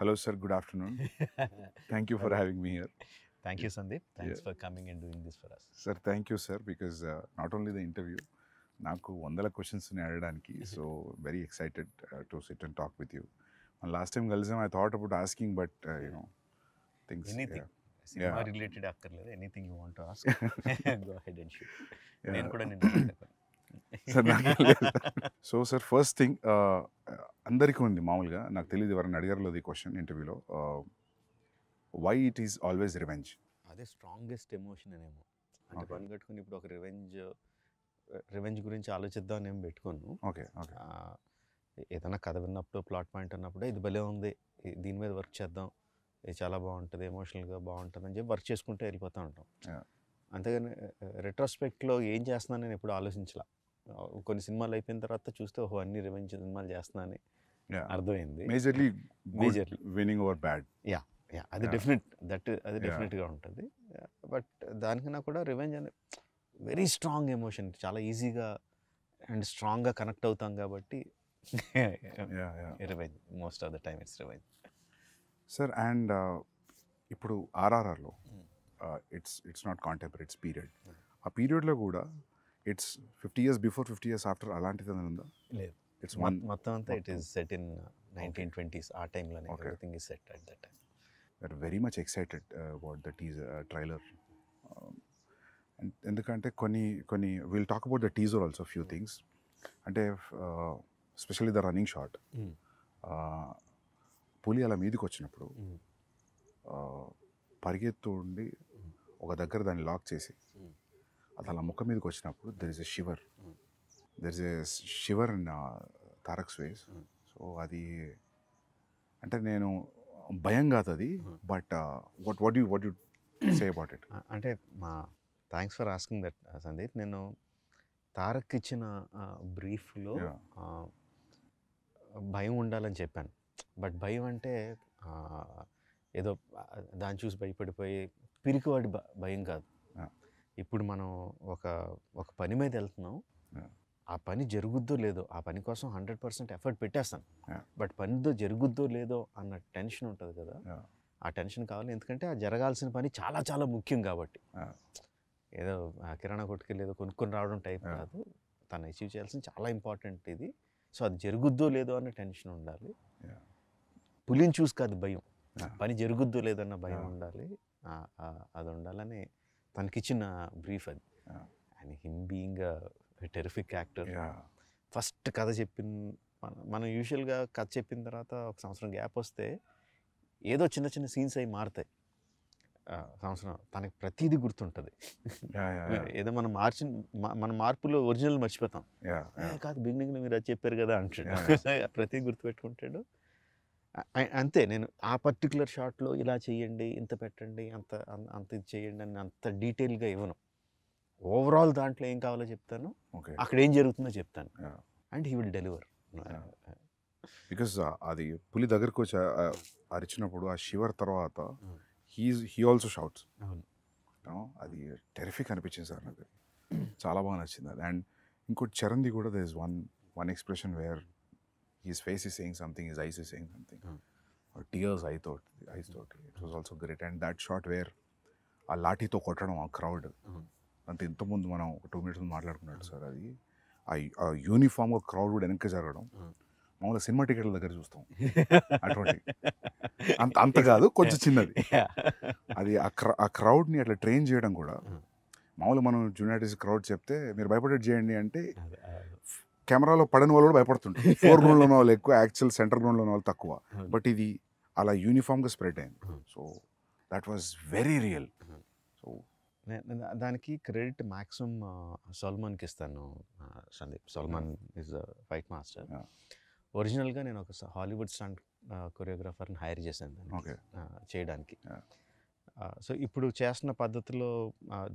Hello sir good afternoon thank you for having me here thank you Sandeep thanks for coming and doing this for us sir thank you sir because not only the interview నాకు వందల క్వశ్చన్స్ని అడగడానికి so very excited to sit and talk with you last time కలిసాం I thought about asking but you know things cinema related అక్కర్లేదు anything you want ask go and shoot నేను కూడా నిన్న so sir first thing అందరికీ ఉంది మామూలుగా నాకు తెలియదు ఎవరైనా అడిగారు అది క్వశ్చన్ ఇంటర్వ్యూలో why it is always revenge అదే స్ట్రాంగెస్ట్ ఎమోషన్ అనేమో అంటే పని కట్టుకుని ఇప్పుడు ఒక రివెంజ్ రివెంజ్ గురించి ఆలోచిద్దాం నేను పెట్టుకోను ఓకే ఓకే ఏదైనా కథ విన్నప్పుడు ప్లాట్ పాయింట్ అన్నప్పుడు ఇది భలే ఉంది దీని మీద వర్క్ చేద్దాం ఇది చాలా బాగుంటుంది ఎమోషనల్గా బాగుంటుంది అని చెప్పి వర్క్ చేసుకుంటే వెళ్ళిపోతూ ఉంటాం అంతేగాని రెట్రోస్పెక్ట్లో ఏం చేస్తున్నాను నేను ఎప్పుడు ఆలోచించాల కొన్ని సినిమాలు అయిపోయిన తర్వాత చూస్తే ఓహో అన్ని రివెంజ్ సినిమాలు అని అర్థమైంది majorly majorly winning over bad yeah yeah అది డెఫినెట్ దట్ అది డెఫినెట్గా ఉంటుంది బట్ దానికన్నా కూడా రివెంజ్ అనే వెరీ స్ట్రాంగ్ ఎమోషన్ చాలా ఈజీగా అండ్ స్ట్రాంగ్గా కనెక్ట్ అవుతాం కాబట్టి revenge most of the time it's revenge sir and ఇప్పుడు ఆర్ఆర్ఆర్లో it's it's not contemporary it's period ఆ పీరియడ్లో కూడా it's fifty years before fifty years after అలాంటిది ఏమైనా ఉందా లేదు ఇట్స్ మొత్తం అంతా it is set in nineteen twenties ఆ టైంలోనే everything is set at that time are very much excited about the teaser trailer ఎందుకంటే కొన్ని కొన్ని will talk about the teaser also few things అంటే స్పెషల్లీ ద రన్నింగ్ షార్ట్ పులి అలా మీదకి వచ్చినప్పుడు hmm. uh, పరిగెత్తు ఉండి ఒక దగ్గర దాన్ని లాక్ చేసి అది అలా ముఖం మీదకి వచ్చినప్పుడు there is a shiver there is a shiver in Tarak sways so అది అంటే నేను భయం కాదు అది but what what you what you say about it అంటే మా thanks for asking that Sandeep నేను తారక్ ఇచ్చిన బ్రీఫ్లో భయం ఉండాలని చెప్పాను బట్ భయం అంటే ఏదో దాన్ని చూసి భయపడిపోయి వాడి భయం కాదు ఇప్పుడు మనం ఒక ఒక పని మీద వెళ్తున్నాం ఆ పని జరుగుద్దో లేదో ఆ పని కోసం హండ్రెడ్ పర్సెంట్ ఎఫర్ట్ పెట్టేస్తాం బట్ పనితో జరుగుద్దో లేదో అన్న టెన్షన్ ఉంటుంది కదా ఆ టెన్షన్ కావాలి ఎందుకంటే ఆ జరగాల్సిన పని చాలా చాలా ముఖ్యం కాబట్టి ఏదో కిరాణా కొట్టుకెళ్ళి ఏదో కొనుక్కొని రావడం టైప్ కాదు తను అచీవ్ చేయాల్సిన చాలా ఇంపార్టెంట్ ఇది సో అది జరుగుద్దో లేదో అన్న టెన్షన్ ఉండాలి పులిని చూసి కాదు భయం పని జరుగుద్దో లేదన్న భయం ఉండాలి అది ఉండాలని తనకిచ్చిన బ్రీఫ్ అది and him being terrific actor first కథ చెప్పిన మనం యూజువల్గా కథ చెప్పిన తర్వాత ఒక సంవత్సరం గ్యాప్ వస్తే ఏదో చిన్న చిన్న సీన్స్ అవి మారుతాయి సంవత్సరం తనకి ప్రతిదీ గుర్తుంటుంది ఏదో మనం మార్చి మన మార్పులో ఒరిజినల్ మర్చిపోతాం కాదు బిగినింగ్లో మీరు అది చెప్పారు కదా అంటాడు ప్రతిదీ గుర్తుపెట్టుకుంటాడు అంతే నేను ఆ పర్టికులర్ షాట్లో ఇలా చేయండి ఇంత పెట్టండి అంత అంత ఇది చేయండి అని అంత డీటెయిల్గా ఇవ్వను ఓవరాల్ దాంట్లో ఏం కావాలో చెప్తాను అక్కడ ఏం జరుగుతుందో చెప్తాను and he will deliver because అది పులి దగ్గరకు వచ్చి అరిచినప్పుడు ఆ షివర్ తర్వాత హీ హీ ఆల్సో షౌట్స్ అది టెరిఫిక్ అనిపించింది సార్ నాకు చాలా బాగా నచ్చింది అది అండ్ ఇంకోటి చరణ్ది కూడా the is one one expression where his face is saying something is eyes is saying something. Mm. Or tears, I thought. I hmm. thought it was also great. And that shot ఆ లాఠీతో కొట్టడం ఆ crowd hmm. అంత ఇంతకుముందు మనం two minutes మాట్లాడుకున్నాడు hmm. Sir అది ఆ uniform crowd కూడా వెనక్కి జరగడం మామూలుగా సినిమా టికెట్ల దగ్గర చూస్తాం అటువంటి అంత అంత కాదు కొంచెం చిన్నది అది ఆ క్రౌడ్ని అట్లా ట్రైన్ చేయడం కూడా మామూలుగా మనం జూనియర్టీస్ క్రౌడ్ చెప్తే మీరు భయపడేట్ చేయండి అంటే కెమెరాలో పడని వాళ్ళు కూడా భయపడుతుంటారు ఫోర్ గ్రౌండ్లో ఉన్న వాళ్ళు ఎక్కువ యాక్చువల్ సెంటర్ గ్రౌండ్లో ఉన్న వాళ్ళు తక్కువ బట్ ఇది అలా యూనిఫామ్గా స్ప్రెడ్ అయింది so that was very real so దానికి క్రెడిట్ సల్మాన్ సల్మాన్కి ఇస్తాను Sandeep Salman is fight master ఒరిజినల్గా నేను ఒక హాలీవుడ్ స్టంట్ కొరియోగ్రాఫర్ని హైర్ చేశాను చేయడానికి సో ఇప్పుడు చేస్తున్న పద్ధతిలో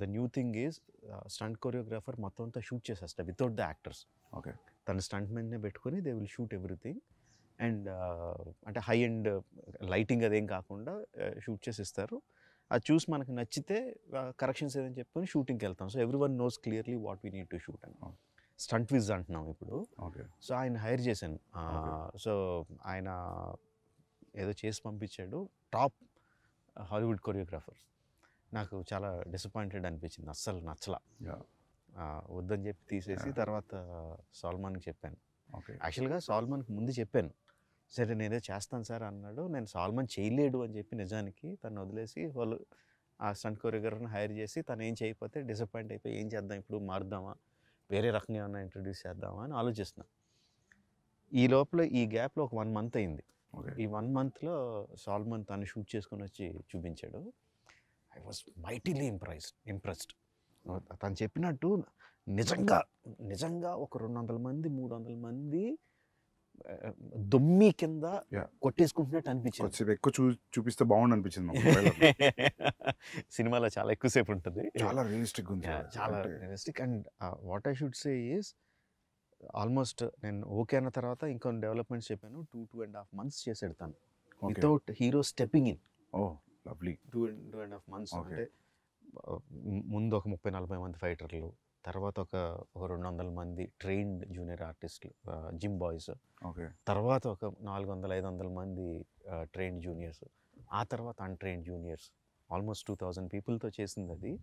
the new thing is stunt choreographer మొత్తం అంతా షూట్ చేసేస్తా వితౌట్ ద యాక్టర్స్ ఓకే తన స్టంట్ మెన్నే పెట్టుకొని they will shoot everything and అంటే హై అండ్ లైటింగ్ అదేం కాకుండా షూట్ చేసి ఇస్తారు అది చూసి మనకు నచ్చితే కరెక్షన్స్ ఏదని చెప్పుకొని షూటింగ్కి వెళ్తాం so everyone knows clearly what we need to shoot అని స్టంట్ విజ్ అంటున్నాం ఇప్పుడు సో ఆయన హైర్ చేశాను సో ఆయన ఏదో చేసి పంపించాడు టాప్ హాలీవుడ్ కొరియోగ్రాఫర్ నాకు చాలా డిసప్పాయింటెడ్ అనిపించింది అస్సలు నచ్చలా వద్దని చెప్పి తీసేసి తర్వాత సాల్మాన్కి చెప్పాను ఓకే యాక్చువల్గా సాల్మాన్కి ముందు చెప్పాను సరే నేనేదో చేస్తాను సార్ అన్నాడు నేను సాల్మాన్ చేయలేడు అని చెప్పి నిజానికి తను వదిలేసి వాళ్ళు ఆ స్టంట్ కొరియోగ్రఫర్ని హైర్ చేసి తను ఏం చేయకపోతే డిసప్పాయింట్ అయిపోయి ఏం చేద్దాం ఇప్పుడు మారుద్దామా వేరే రకంగా ఏమైనా ఇంట్రడ్యూస్ చేద్దామా అని ఆలోచిస్తున్నాను ఈ లోపల ఈ గ్యాప్లో ఒక వన్ మంత్ అయింది ఈ వన్ మంత్లో సాల్మాన్ తను షూట్ చేసుకుని వచ్చి చూపించాడు I was mightily impressed impressed తను చెప్పినట్టు నిజంగా నిజంగా ఒక రెండు వందల మంది మూడు వందల మంది దొమ్మి కింద కొట్టేసుకుంటున్నట్టు అనిపించింది ఎక్కువ చూ చూపిస్తే బాగుండు అనిపించింది సినిమాలో చాలా ఎక్కువసేపు ఉంటుంది చాలా రియలిస్టిక్ ఉంది చాలా realistic and what I should say is almost నేను ఓకే అన్న తర్వాత ఇంకొన్ని డెవలప్మెంట్స్ చెప్పాను two two and half months చేసేడతాను without hero stepping in oh lovely two two and half months అంటే ముందు ఒక ముప్పై నలభై మంది ఫైటర్లు తర్వాత ఒక ఒక రెండు వందల మంది ట్రైన్డ్ జూనియర్ ఆర్టిస్టులు జిమ్ బాయ్స్ ఓకే తర్వాత ఒక నాలుగు వందల ఐదు వందల మంది ట్రైన్డ్ జూనియర్స్ ఆ తర్వాత untrained juniors almost two thousand పీపుల్తో చేసింది అది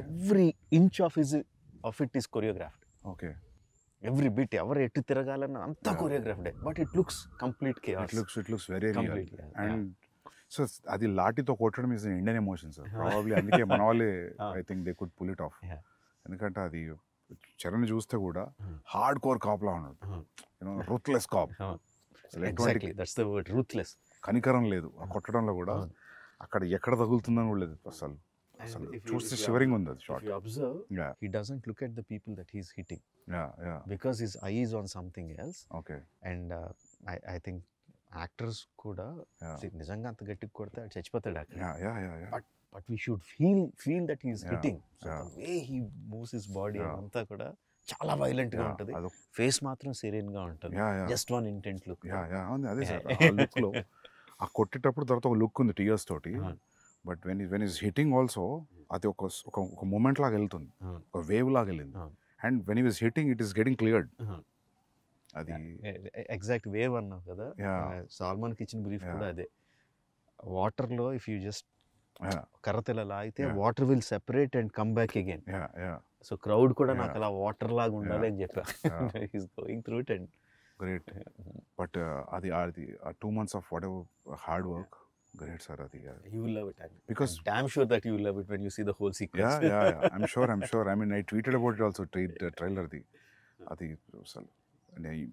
every inch of is of it is choreographed okay every bit ఎవరు ఎట్టు తిరగాలన్న అంతా choreographed but it looks complete కే it looks it looks very and so అది లాఠీతో కొట్టడం is Indian emotion sir probably అందుకే మన వాళ్ళే I think they could pull it off ఎందుకంటే అది చరణ్ చూస్తే కూడా హార్డ్ కోర్ కాప్ కాప్లా ఉన్నాడు రూత్లెస్ కాప్ రూత్లెస్ కనికరం లేదు ఆ hmm. కొట్టడంలో కూడా hmm. అక్కడ ఎక్కడ తగులుతుందని కూడా లేదు అసలు అసలు చూస్తే షివరింగ్ ఉంది అది shot observe he doesn't look at the people that he's hitting because his eye is on something else okay and I I think actors కూడా నిజంగా అంత గట్టి కొడితే చచ్చిపోతాడు అక్కడ but but we should feel feel that he's hitting way he moves his body అంతా కూడా చాలా వైలెంట్ గా ఉంటుంది ఫేస్ మాత్రం సీరియన్ గా ఉంటుంది జస్ట్ వన్ ఇంటెంట్ లుక్ అదే సార్ లుక్ లో ఆ కొట్టేటప్పుడు తర్వాత ఒక లుక్ ఉంది టీయర్స్ తోటి but when when is hitting also అది ఒక ఒక మూమెంట్ లాగా వెళ్తుంది ఒక వేవ్ లాగా వెళ్ళింది and when is hitting it is getting cleared అది ఎగ్జాక్ట్ వేవ్ అన్నావు కదా సాల్మాన్ కిచెన్ బ్రీఫ్ కూడా అదే వాటర్లో ఇఫ్ యూ జస్ట్ కర్రతెల అయితే water will separate and come back again so crowd కూడా నాకు అలా వాటర్ లాగా ఉండాలి అని చెప్పా గ్రేట్ బట్ uh, అది అది two months of whatever hard work great sir అది you love it because I'm sure that you love it when you see the whole sequence I'm sure I'm sure I mean I tweeted about it also trailer the అది అసలు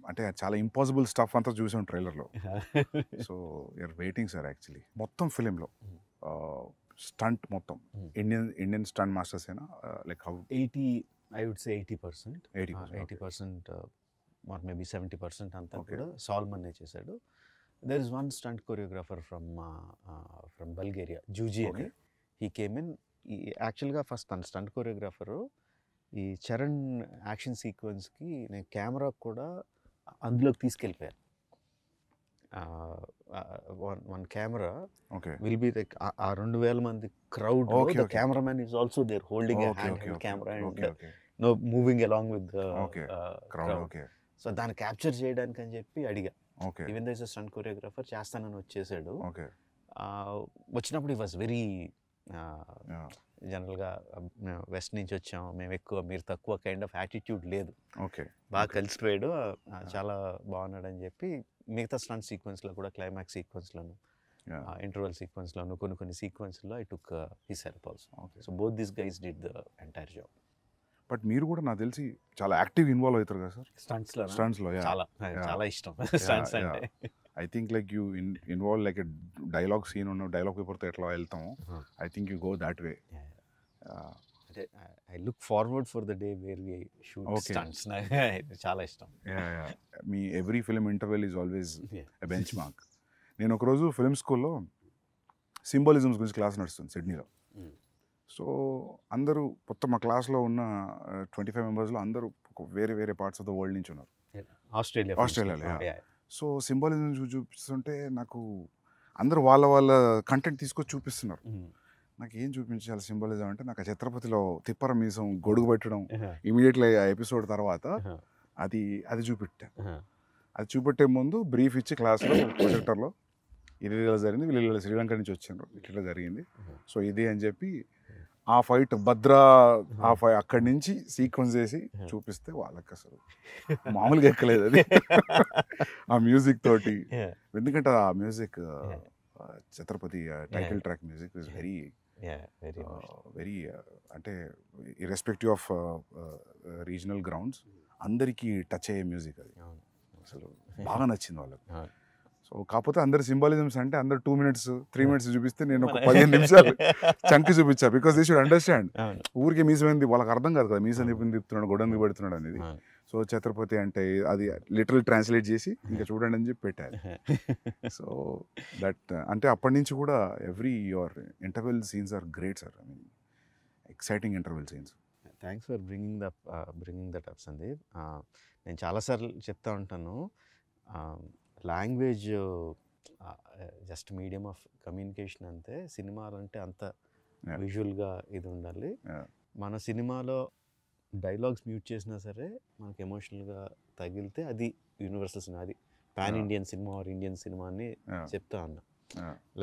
అంటే చాలా impossible stuff అంతా చూసాం ట్రైలర్లో so you're waiting sir actually మొత్తం ఫిలింలో stunt మొత్తం ఇండియన్ ఇండియన్ స్టంట్ మాస్టర్స్ ఏనా like how eighty I would say eighty percent eighty eighty percent or maybe seventy percent అంతా కూడా సాల్మన్నే చేశాడు there is one stunt choreographer from from Bulgaria Juji అని he came in యాక్చువల్గా first తన stunt choreographer ఈ Charan action సీక్వెన్స్కి నేను కెమెరా కూడా అందులోకి తీసుకెళ్ళిపోయాను one camera will be like ఆ రెండు వేల మంది crowd the cameraman is also there holding camera and no moving along with crowd so దాన్ని క్యాప్చర్ చేయడానికి అని చెప్పి అడిగా even though is stunt choreographer చేస్తానని వచ్చేసాడు వచ్చినప్పుడు ఈ వాజ్ వెరీ జనరల్గా వెస్ట్ నుంచి వచ్చాం మేము ఎక్కువ మీరు తక్కువ కైండ్ ఆఫ్ యాటిట్యూడ్ లేదు ఓకే బాగా కలిసిపోయాడు చాలా బాగున్నాడు అని చెప్పి మిగతా స్టంట్ సీక్వెన్స్లో కూడా క్లైమాక్స్ సీక్వెన్స్లోను ఇంటర్వల్ సీక్వెన్స్లోను కొన్ని కొన్ని సీక్వెన్స్లో I took his help also okay so both this guys did the entire job but మీరు కూడా నాకు తెలిసి చాలా యాక్టివ్ ఇన్వాల్వ్ అవుతారు కదా సార్ స్టంట్స్లో స్టంట్స్లో చాలా చాలా ఇష్టం స్టంట్స్ అంటే I think like you in involve like dialogue scene ఉన్న డైలాగ్ పేపర్తో ఎట్లా వెళ్తాము I think you go that way I look forward for the day where we shoot stunts చాలా ఇష్టం మీ every film interval is always benchmark నేను ఒకరోజు film స్కూల్లో సింబాలిజమ్స్ గురించి క్లాస్ నడుస్తుంది సిడ్నీలో సో hmm. అందరూ కొత్త మా క్లాస్లో ఉన్న ట్వంటీ ఫైవ్ మెంబర్స్లో అందరూ వేరే వేరే పార్ట్స్ ఆఫ్ ద వరల్డ్ నుంచి ఉన్నారు ఆస్ట్రేలియా ఆస్ట్రేలియాలో సో సింబాలిజం చూపిస్తుంటే నాకు అందరూ వాళ్ళ వాళ్ళ కంటెంట్ తీసుకొచ్చి చూపిస్తున్నారు నాకు ఏం చూపించాలి సింబాలిజం అంటే నాకు ఛత్రపతిలో తిప్పర మీసం గొడుగు పెట్టడం ఇమీడియట్లీ ఆ ఎపిసోడ్ తర్వాత అది అది చూపెట్టాను అది చూపెట్టే ముందు బ్రీఫ్ ఇచ్చి క్లాస్లో ప్రొజెక్టర్లో ఇది జరిగింది వీళ్ళు శ్రీలంక నుంచి వచ్చారు ఇట్లా జరిగింది సో ఇది అని చెప్పి ఆ ఫైట్ భద్ర ఆ ఫైట్ అక్కడి నుంచి సీక్వెన్స్ చేసి చూపిస్తే వాళ్ళకి అసలు మామూలుగా ఎక్కలేదు అది ఆ మ్యూజిక్ తోటి ఎందుకంటే ఆ music Chhatrapati title track music is very very అంటే ఇర్రెస్పెక్టివ్ ఆఫ్ రీజనల్ గ్రౌండ్స్ అందరికీ టచ్ అయ్యే మ్యూజిక్ అది అసలు బాగా నచ్చింది వాళ్ళకి సో కాకపోతే అందరు సింబాలిజమ్స్ అంటే అందరు టూ మినిట్స్ త్రీ మినిట్స్ చూపిస్తే నేను ఒక పదిహేను నిమిషాలు చంకి చూపించా బికాస్ దే షుడ్ అండర్స్టాండ్ ఊరికి మీసమైంది వాళ్ళకి అర్థం కాదు కదా మీసం చెప్పింది తిప్పుతున్నాడు గొడవ పెడుతున్నాడు అనేది సో ఛత్రపతి అంటే అది లిటరల్ ట్రాన్స్లేట్ చేసి ఇంకా చూడండి అని చెప్పి పెట్టారు సో దట్ అంటే అప్పటి నుంచి కూడా every your interval scenes are great sir I mean exciting interval scenes thanks for bringing the bringing that up Sandeep నేను చాలాసార్లు చెప్తా ఉంటాను um, language just medium of communication అంతే సినిమాలంటే అంత విజువల్గా ఇది ఉండాలి మన సినిమాలో డైలాగ్స్ మ్యూట్ చేసినా సరే మనకు ఎమోషనల్గా తగిలితే అది యూనివర్సల్ సినిమా అది pan Indian cinema or Indian cinema అని చెప్తా అన్న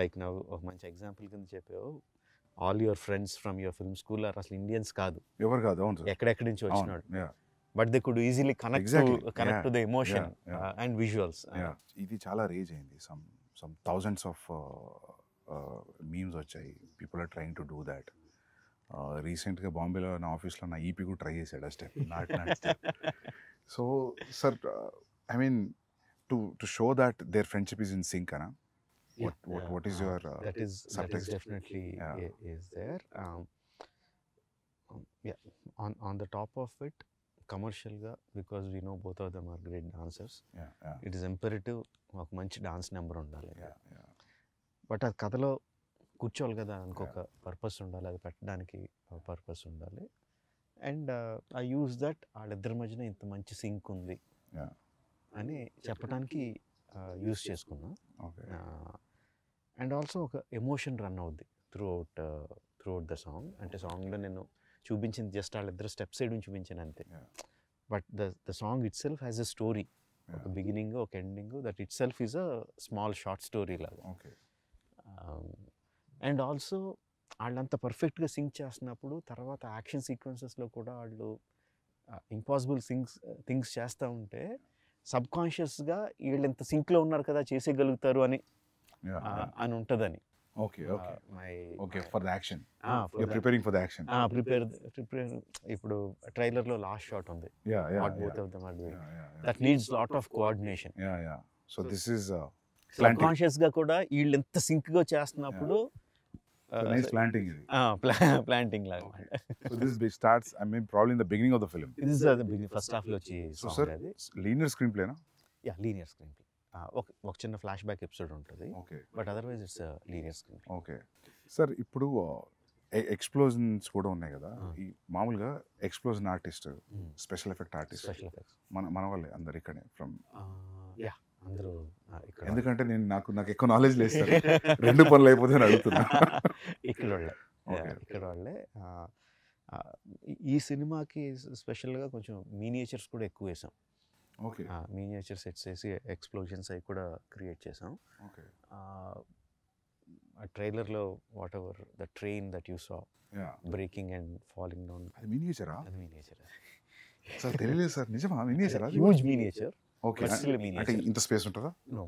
లైక్ నాకు ఒక మంచి ఎగ్జాంపుల్ కింద చెప్పావు all your friends from your film school అసలు ఇండియన్స్ కాదు ఎవరు కాదు ఎక్కడెక్కడి నుంచి వచ్చినాడు but they could easily connect connect to the emotion and visuals ఇది చాలా రేజ్ అయింది some some thousands of memes వచ్చాయి people are trying to do that రీసెంట్గా బాంబేలో నా ఆఫీస్లో నా ఈపీ కూడా ట్రై చేశాడు ఆ step not not step so sir I mean to to show that their friendship is in sync అనా what, yeah, what, what is your uh, that is subtext? That is definitely yeah. is there um, um, yeah on on the top of it కమర్షియల్గా because we know both of them are great dancers it is imperative ఒక మంచి dance number ఉండాలి but అది కథలో కూర్చోవాలి కదా దానికి ఒక పర్పస్ ఉండాలి అది పెట్టడానికి పర్పస్ ఉండాలి and I uh, use that వాళ్ళిద్దరి మధ్యన ఇంత మంచి సింక్ ఉంది అని చెప్పడానికి యూస్ uh, చేసుకున్నా అండ్ ఆల్సో uh, ఒక ఎమోషన్ రన్ అవుద్ది throughout throughout the song అంటే సాంగ్లో నేను చూపించింది జస్ట్ వాళ్ళిద్దరు స్టెప్ సైడ్ నుంచి చూపించాను అంతే but the the song itself has a story ఒక బిగినింగ్ ఒక ending that itself is a small short story లాగా అండ్ ఆల్సో వాళ్ళంత పర్ఫెక్ట్గా సింగ్ చేస్తున్నప్పుడు తర్వాత యాక్షన్ సీక్వెన్సెస్లో కూడా వాళ్ళు ఇంపాసిబుల్ థింగ్స్ థింగ్స్ చేస్తూ ఉంటే సబ్కాన్షియస్గా వీళ్ళు ఎంత సింక్లో ఉన్నారు కదా చేసేయగలుగుతారు అని అని ఉంటుందని okay okay my okay for the action you preparing for the action ఆ ప్రిపేర్ ప్రిపేర్ ఇప్పుడు ట్రైలర్ లో లాస్ట్ షాట్ ఉంది yeah yeah what both of them are doing that needs lot of coordination yeah yeah so this is conscious గా కూడా వీళ్ళు ఎంత sync గా చేస్తున్నప్పుడు నైస్ ప్లాంటింగ్ uh, ఇది ప్లాంటింగ్ ah, లాగా so this be starts I mean probably in the beginning of the film this is the beginning first half లో వచ్చి సో సర్ లీనియర్ స్క్రీన్ ప్లేనా యా లీనియర్ స్క్రీన్ ప్లే ఒక ఒక చిన్న flashback episode ఉంటుంది okay but otherwise it's linear screen okay sir ఇప్పుడు explosions కూడా ఉన్నాయి కదా ఈ మామూలుగా explosion artist special effect artist special effects మన మన వాళ్ళే అందరు ఇక్కడే ఫ్రమ్ యా అందరూ ఇక్కడ ఎందుకంటే నేను నాకు నాకు ఎక్కువ నాలెడ్జ్ లేదు రెండు పనులు అయిపోతే నేను అడుగుతున్నా ఇక్కడ వాళ్ళే ఇక్కడ వాళ్ళే ఈ సినిమాకి స్పెషల్గా కొంచెం మీనియేచర్స్ కూడా ఎక్కువ వేసాం మినియేచర్ సెట్స్ వేసి ఎక్స్ప్లోజన్స్ అవి కూడా క్రియేట్ చేసాం ట్రైలర్లో whatever the train that you saw breaking and falling down అది మినియేచరా అది సార్ తెలియలేదు సార్ నిజమా హ్యూజ్ ఓకే అంటే ఇంత స్పేస్ ఉంటుందా no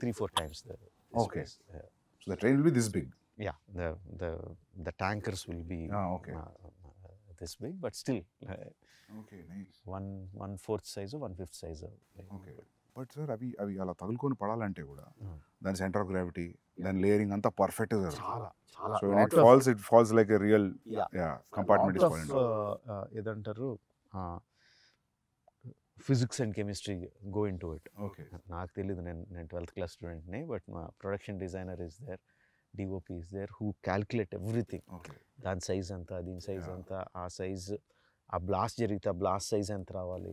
three four times the okay the train will be this big yeah the the the tankers will be okay this big but still one one fourth size one fifth size okay but sir అవి అవి అలా తగులుకొని పడాలంటే కూడా hmm. దాని centre of gravity దాని layering అంతా perfect చాలా so it falls it falls like a real compartment ఏదంటారు physics and chemistry go in to it నాకు తెలియదు నేను నేను ట్వెల్త్ క్లాస్ స్టూడెంట్ని బట్ మా production designer is there DOP is there who calculate everything దాని సైజ్ ఎంత దీని సైజ్ ఎంత ఆ సైజ్ ఆ బ్లాస్ట్ జరిగితే ఆ బ్లాస్ట్ సైజ్ ఎంత రావాలి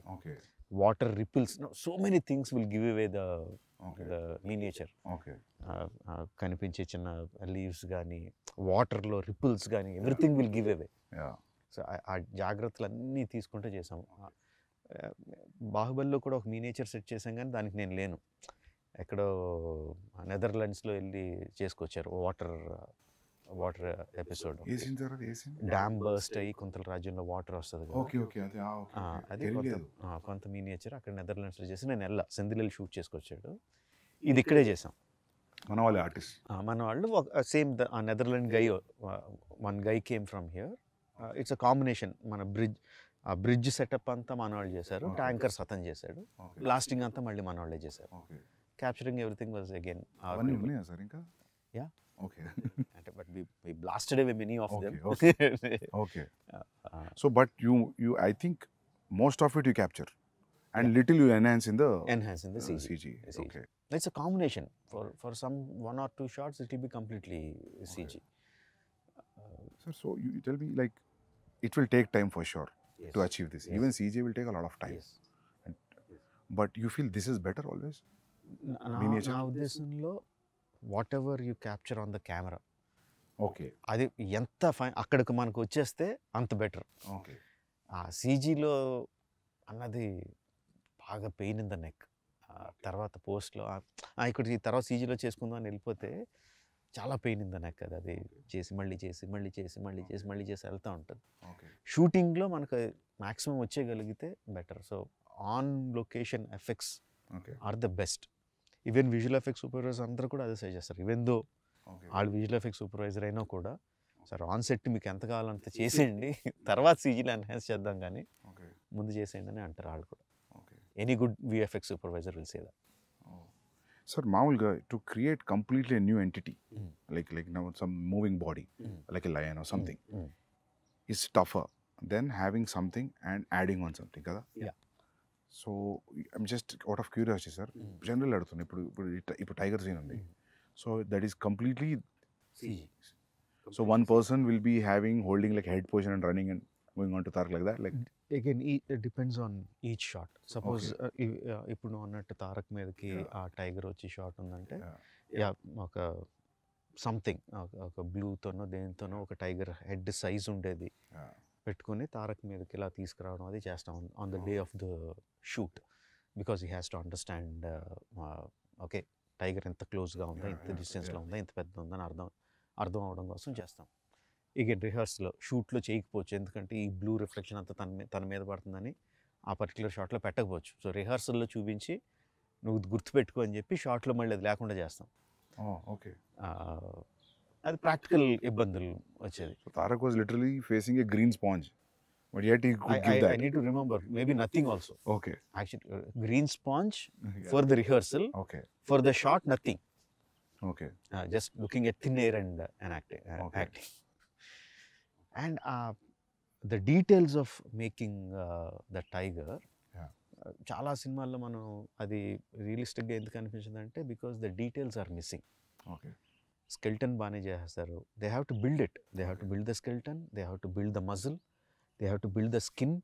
water ripples so many things will give away the the కనిపించే చిన్న లీవ్స్ కానీ వాటర్లో రిపుల్స్ కానీ everything will give away so ఆ జాగ్రత్తలు అన్నీ తీసుకుంటూ చేసాము బాహుబలిలో కూడా ఒక మీనేచర్ సెట్ చేసాం కానీ దానికి నేను లేను ఎక్కడో నెదర్లాండ్స్లో వెళ్ళి చేసుకొచ్చారు water water episode dam burst అయ్యి కొంత రాజ్యంలో వాటర్ వస్తుంది అది కొంత కొంత మీనియేచర్ అక్కడ నెదర్లాండ్స్లో చేసి నేను వెళ్ళా సెందిలెల్ షూట్ చేసుకొచ్చాడు ఇది ఇక్కడే చేసాం మన వాళ్ళు ఆర్టిస్ట్ మన వాళ్ళు same the Netherland guy one guy came from here it's a combination మన బ్రిడ్జ్ ఆ బ్రిడ్జ్ సెటప్ అంతా మనవాళ్ళు చేశారు ట్యాంకర్స్ అతను చేశాడు లాస్టింగ్ అంతా మళ్ళీ వాళ్ళే చేశారు capturing everything was again our one favorite. sir, Yeah. Okay. but we, we blasted away many of okay, them. Okay. okay. Uh, so, but you, you, I think most of it you capture and yeah. little you enhance in the enhance in the CG. Uh, CG. Okay. It's a combination. For, for some one or two shots, it will be completely CG. Okay. Uh, sir, so you tell me like it will take time for sure yes. to achieve this. Yes. Even CG will take a lot of time. Yes. And, but you feel this is better always? నా ఉద్దేశంలో whatever you capture on the camera okay అది ఎంత fine అక్కడికి మనకు వచ్చేస్తే అంత better okay ఆ సీజీలో అన్నది బాగా పెయిన్ ఇన్ ద నెక్ తర్వాత పోస్ట్లో ఇక్కడ తర్వాత సీజీలో చేసుకుందాం అని వెళ్ళిపోతే చాలా పెయిన్ ఇన్ ద నెక్ అది అది చేసి మళ్ళీ చేసి మళ్ళీ చేసి మళ్ళీ చేసి మళ్ళీ చేసి వెళ్తూ ఉంటుంది షూటింగ్లో మనకు మ్యాక్సిమం వచ్చేయగలిగితే better so on location effects are the best even visual effect supervisors అందరూ కూడా అదే సజెస్ట్ చేస్తారు ఈవెన్ దో వాళ్ళు విజువల్ ఎఫెక్ట్ సూపర్వైజర్ అయినా కూడా సార్ ఆన్ సెట్ మీకు ఎంత కావాలంత చేసేయండి తర్వాత సీజీలో ఎన్హాన్స్ చేద్దాం కానీ ముందు చేసేయండి అని అంటారు వాళ్ళు కూడా any good VFX supervisor will say sir మామూలుగా to create completely new entity like like now some moving body like lion or something is tougher than having something and adding on something కదా so I'm just out of curiosity sir hmm. General అడుగుతుంది ఇప్పుడు ఇప్పుడు ఇప్పుడు tiger scene ఉంది hmm. So that is completely so one person will be having holding like head position and running and going on to Tarak like that like again ఈ depends on each shot suppose ఇప్పుడు నువ్వు అన్నట్టు తారక్ మీదకి ఆ tiger వచ్చి shot ఉందంటే yeah ఒక something ఒక బ్లూతోనో దేనితోనో ఒక టైగర్ హెడ్ సైజ్ ఉండేది పెట్టుకుని తారక్ మీదకి ఇలా తీసుకురావడం అది చేస్తాం on the day of the shoot because he has to understand okay tiger ఎంత క్లోజ్గా ఉందా ఇంత డిస్టెన్స్లో ఉందా ఇంత పెద్ద ఉందని అర్థం అర్థం అవడం కోసం చేస్తాం ఇక రిహర్సల్ షూట్లో చేయకపోవచ్చు ఎందుకంటే ఈ బ్లూ రిఫ్లెక్షన్ అంతా తన తన మీద పడుతుందని ఆ పర్టికులర్ షాట్లో పెట్టకపోవచ్చు సో రిహర్సల్లో చూపించి నువ్వు గుర్తుపెట్టుకో అని చెప్పి షాట్లో మళ్ళీ అది లేకుండా చేస్తాం ఓకే oh, అది ప్రాక్టికల్ ఇబ్బందులు వచ్చేది Tarak was literally facing a green sponge but yet he could give that I need to remember maybe nothing also okay actually green sponge for the rehearsal okay for the shot nothing okay just looking at thin air and an acting acting and the details of making the tiger చాలా సినిమాల్లో మనం అది రియలిస్టిక్గా ఎందుకు అనిపించింది అంటే because the details are missing okay skeleton బాగానే చేస్తారు they have to build it they have to build the skeleton they have to build the muscle they have to build the skin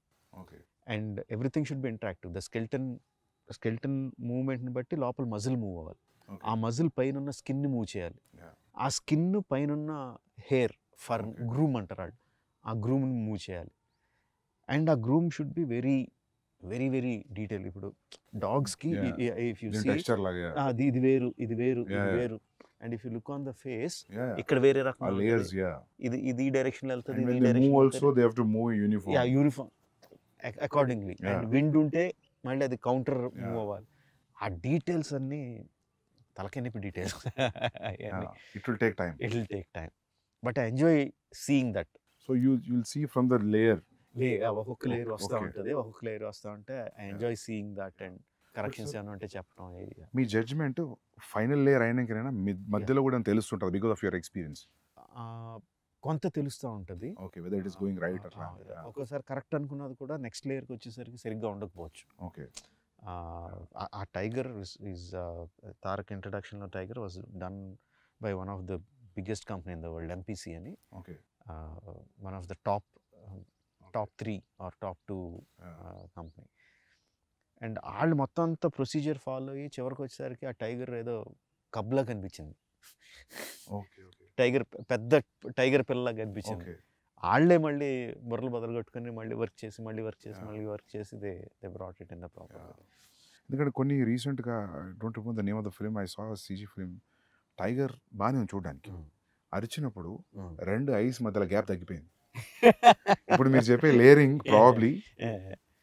okay and everything should be interactive the skeleton skeleton మూవ్మెంట్ని బట్టి లోపల muscle move అవ్వాలి ఆ muscle పైన ఉన్న స్కిన్ని move చేయాలి ఆ స్కిన్ పైన ఉన్న హెయిర్ ఫర్ గ్రూమ్ అంటారు వాళ్ళు ఆ గ్రూమ్ని మూవ్ చేయాలి అండ్ ఆ groom should be very very very detail ఇప్పుడు డాగ్స్కి ఇఫ్ యూ ఇది వేరు ఇది వేరు ఇది వేరు and if you look on the face ఇక్కడ వేరే రకం లేయర్స్ యా ఇది ఇది ఈ డైరెక్షన్ వెళ్తది ఈ direction also they have to move uniform yeah uniform accordingly and wind ఉంటే మళ్ళీ అది కౌంటర్ మూవ్ అవ్వాలి ఆ డీటెయిల్స్ అన్ని తలకెనిపి details it will take time it will take time but I enjoy seeing that so you will see from the layer lay ఒక్కొక్క layer oh, వస్తూ ఉంటుంది ఒక్కొక్క లేయర్ వస్తూ ఉంటే I enjoy seeing that and corrections ఏమైనా ఉంటే చెప్పడం మీ జడ్జ్మెంట్ ఫైనల్ లేయర్ అయినాకైనా మధ్యలో కూడా తెలుస్తుంటుంది బికాస్ ఆఫ్ యువర్ ఎక్స్పీరియన్స్ కొంత తెలుస్తూ ఉంటుంది okay whether it is going right అట్లా ఒకసారి కరెక్ట్ అనుకున్నది కూడా నెక్స్ట్ లేయర్కి వచ్చేసరికి సరిగ్గా ఉండకపోవచ్చు ఓకే ఆ టైగర్ ఈజ్ తారక్ ఇంట్రడక్షన్లో tiger was done by one of the biggest company in the world MPC అని okay one of the top top three or top two and వాళ్ళు మొత్తం అంతా ప్రొసీజర్ ఫాలో అయ్యి చివరికి వచ్చేసరికి ఆ టైగర్ ఏదో కబ్లా కనిపించింది టైగర్ పెద్ద టైగర్ పిల్లలాగా కనిపించింది వాళ్ళే మళ్ళీ బుర్రలు కట్టుకుని మళ్ళీ వర్క్ చేసి మళ్ళీ వర్క్ చేసి మళ్ళీ వర్క్ చేసి brought it in the proper ఎందుకంటే కొన్ని రీసెంట్గా don't remember the name of the film I saw CG film tiger బాగానే ఉంది చూడడానికి అరిచినప్పుడు రెండు ఐస్ మధ్యలో గ్యాప్ తగ్గిపోయింది ఇప్పుడు మీరు చెప్పే లేరింగ్ ప్రాబ్లీ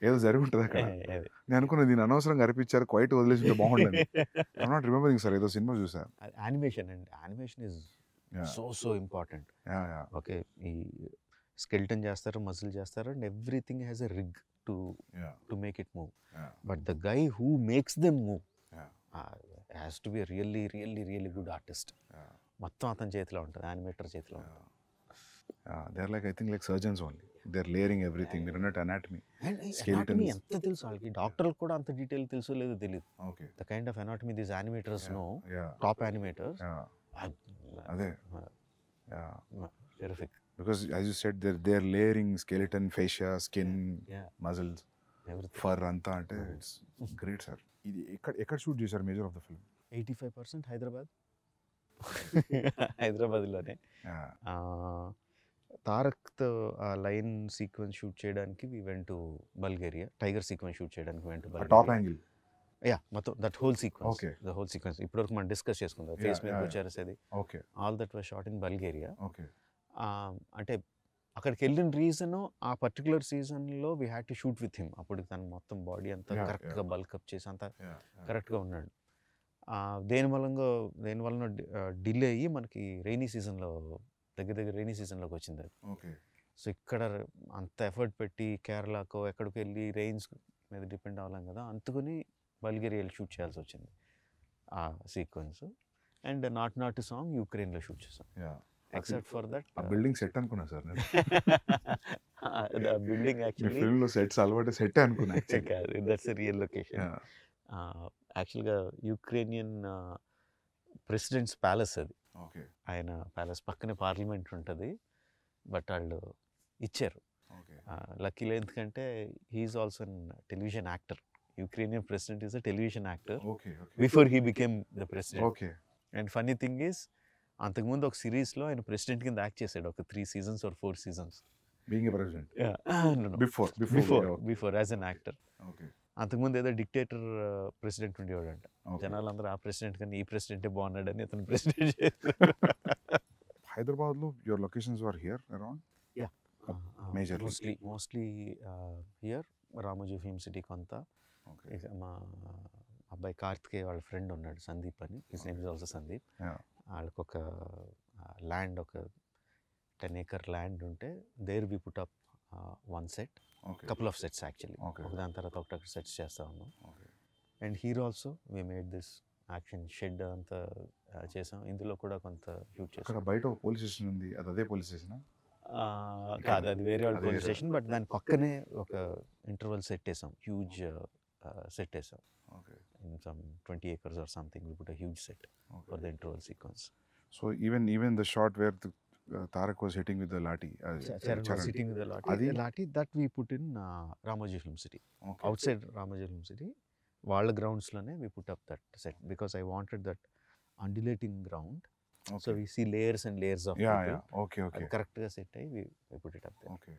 ఏదో జరుగుంటుంది అక్కడ నేను అనుకున్నది దీని అనవసరంగా అనిపించారు క్వైట్ వదిలేసింటే బాగుంటుంది ఐ నాట్ రిమెంబరింగ్ సార్ ఏదో సినిమా చూసాను యానిమేషన్ అండి animation is so so important okay ఈ స్కెల్టన్ చేస్తారు మజిల్ చేస్తారు and everything has a rig to to make it move but the guy who makes them move has to be really really really good artist మొత్తం అతని చేతిలో ఉంటుంది animator చేతిలో ఉంటుంది like I think like surgeons only their layering everything మీరు అన్నట్టు anatomy anatomy ఎంత తెలుసు వాళ్ళకి డాక్టర్ కూడా అంత డీటెయిల్ తెలుసు లేదో తెలియదు okay the kind of anatomy these animators know top animators అదే terrific because as you said their their layering skeleton fascia skin muscles fur అంతా అంటే ఇట్స్ గ్రేట్ సార్ ఇది ఎక్కడ ఎక్కడ షూట్ చేశారు major of the film eighty five percent Hyderabad హైదరాబాద్లోనే తారక్తో ఆ లైన్ సీక్వెన్స్ షూట్ చేయడానికి we went to Bulgaria tiger sequence shoot చేయడానికి వెంట్ టాప్ యాంగిల్ యా మొత్తం that whole sequence the whole sequence ఇప్పటివరకు మనం డిస్కస్ చేసుకుందాం ఫేస్ మీద వచ్చేసేది okay all that was shot in Bulgaria okay అంటే అక్కడికి వెళ్ళిన రీజన్ ఆ పర్టికులర్ సీజన్లో we had to shoot with him అప్పుడు తన మొత్తం బాడీ అంతా కరెక్ట్గా బల్కప్ చేసి అంతా కరెక్ట్గా ఉన్నాడు దేని వలన దేని వలన డిలే అయ్యి మనకి రైనీ సీజన్లో దగ్గర దగ్గర రైనీ సీజన్లోకి వచ్చింది అది ఓకే సో ఇక్కడ అంత ఎఫర్ట్ పెట్టి కేరళకో ఎక్కడికి వెళ్ళి రెయిన్స్ మీద డిపెండ్ అవ్వలేం కదా అందుకుని బల్గేరియా వెళ్ళి షూట్ చేయాల్సి వచ్చింది ఆ sequence and not not song యూక్రెయిన్లో షూట్ చేసాం ఎక్సెప్ట్ ఫర్ దట్ ఆ బిల్డింగ్ సెట్ అనుకున్నా సార్ బిల్డింగ్ సెట్స్ అలవాటు సెట్ అనుకున్నా రియల్ లొకేషన్ యాక్చువల్గా యూక్రేనియన్ ప్రెసిడెంట్స్ ప్యాలెస్ అది ఆయన ప్యాలెస్ పక్కనే పార్లమెంట్ ఉంటుంది బట్ వాళ్ళు ఇచ్చారు లక్కీలో ఎందుకంటే he is also television actor Ukrainian president is a television actor before he became the president and funny thing is అంతకుముందు ఒక సిరీస్లో ఆయన ప్రెసిడెంట్ కింద యాక్ట్ చేశాడు ఒక three seasons or four seasons being president before before before as an actor అంతకుముందు ఏదో dictator president ఉండేవాడు అంట జనాలందరూ ఆ ప్రెసిడెంట్ కానీ ఈ ప్రెసిడెంటే బాగున్నాడని అతను ప్రెసిడెంట్ హైదరాబాద్లో your locations are here around yeah major mostly mostly here Ramoji film city కొంత మా అబ్బాయి కార్తికే వాళ్ళ ఫ్రెండ్ ఉన్నాడు సందీప్ అని his name is also Sandeep వాళ్ళకి ఒక ల్యాండ్ ఒక టెన్ ఏకర్ ల్యాండ్ ఉంటే there we put up one set couple of sets actually ఒక దాని తర్వాత ఒకటి సెట్స్ చేస్తూ ఉన్నాం and hero also we made this action shed అంతా చేసాం ఇందులో కూడా కొంత షూట్ చేసాం బయట పోలీస్ స్టేషన్ ఉంది అది అదే పోలీస్ స్టేషన్ కాదు అది వేరే వాళ్ళ పోలీస్ స్టేషన్ బట్ దాని పక్కనే ఒక ఇంటర్వల్ సెట్ వేసాం హ్యూజ్ సెట్ వేసాం in some twenty acres or something we put huge set for the interval sequence so even even the shot where Tarak was hitting with the lathi. Uh, Charan, that was put in Ramoji lathi. City The lathi that we put వాళ్ళ గ్రౌండ్స్లోనే we put up that set because I wanted that undulating ground so we see layers and layers of yeah yeah okay okay కరెక్ట్గా set అయ్యి we put it up okay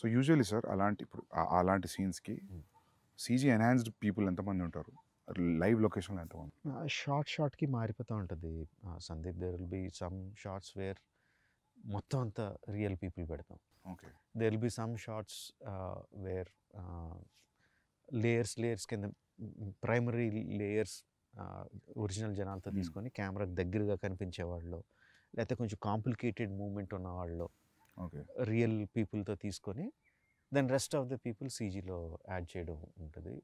so usually sir అలాంటి ఇప్పుడు అలాంటి సీన్స్కి CG enhanced people ఎంతమంది ఉంటారు live లొకేషన్లో ఎంతమంది short షార్ట్కి మారిపోతూ ఉంటుంది Sandeep there will be some shots where మొత్తం అంతా రియల్ పీపుల్ పెడతాం okay there will be some shots where layers layers కింద ప్రైమరీ లేయర్స్ ఒరిజినల్ జనాలతో hmm. తీసుకొని కెమెరాకి దగ్గరగా కనిపించే వాళ్ళు లేకపోతే కొంచెం కాంప్లికేటెడ్ మూమెంట్ ఉన్న వాళ్ళు రియల్ పీపుల్తో తీసుకొని then rest of the people సీజీలో యాడ్ చేయడం ఉంటుంది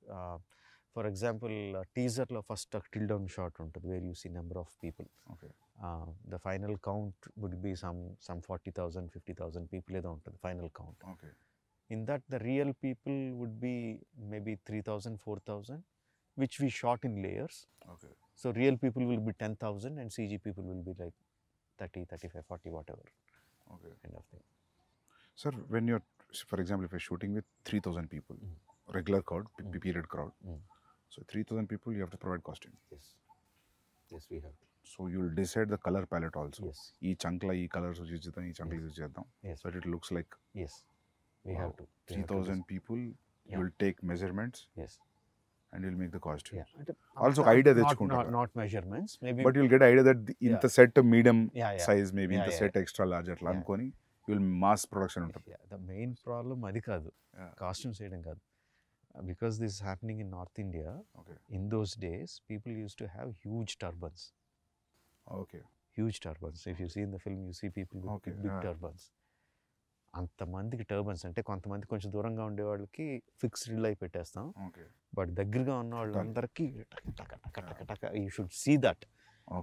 ఫర్ ఎగ్జాంపుల్ టీజర్లో ఫస్ట్ టిల్ డౌన్ షాట్ ఉంటుంది where you see number of people Uh, the final count would be some some 40,000, 50,000 people down to the final count. Okay. In that, the real people would be maybe 3,000, 4,000, which we shot in layers. Okay. So real people will be 10,000 and CG people will be like 30, 35, 40, whatever. Okay. Kind of thing. Sir, when you're, for example, if you're shooting with 3,000 people, mm. regular crowd, mm. period crowd, mm. so 3,000 people, you have to provide costume. Yes. Yes, we have to. So you'll decide the colour palette also ఈ చంక్లో ఈ colours use చేద్దాం ఈ చంక్లో use చేద్దాం but it looks like three thousand people you'll take measurements and will make the cost also idea తెచ్చుకుంటారు not measurements but you'll get idea that ఇంత set medium size maybe ఇంత set extra large అట్లా అనుకొని you'll mass production ఉంటుంది the main problem అది కాదు costumes వేయడం కాదు because this happening in north India in those days people use to have huge turbans okay huge turbans if you seen the film you see people big turbans అంతమందికి turbans అంటే కొంతమంది కొంచెం దూరంగా ఉండే వాళ్ళకి ఫిక్స్డ్ లైఫ్ పెట్టేస్తాం but దగ్గరగా ఉన్న వాళ్ళందరికీ టక you should see that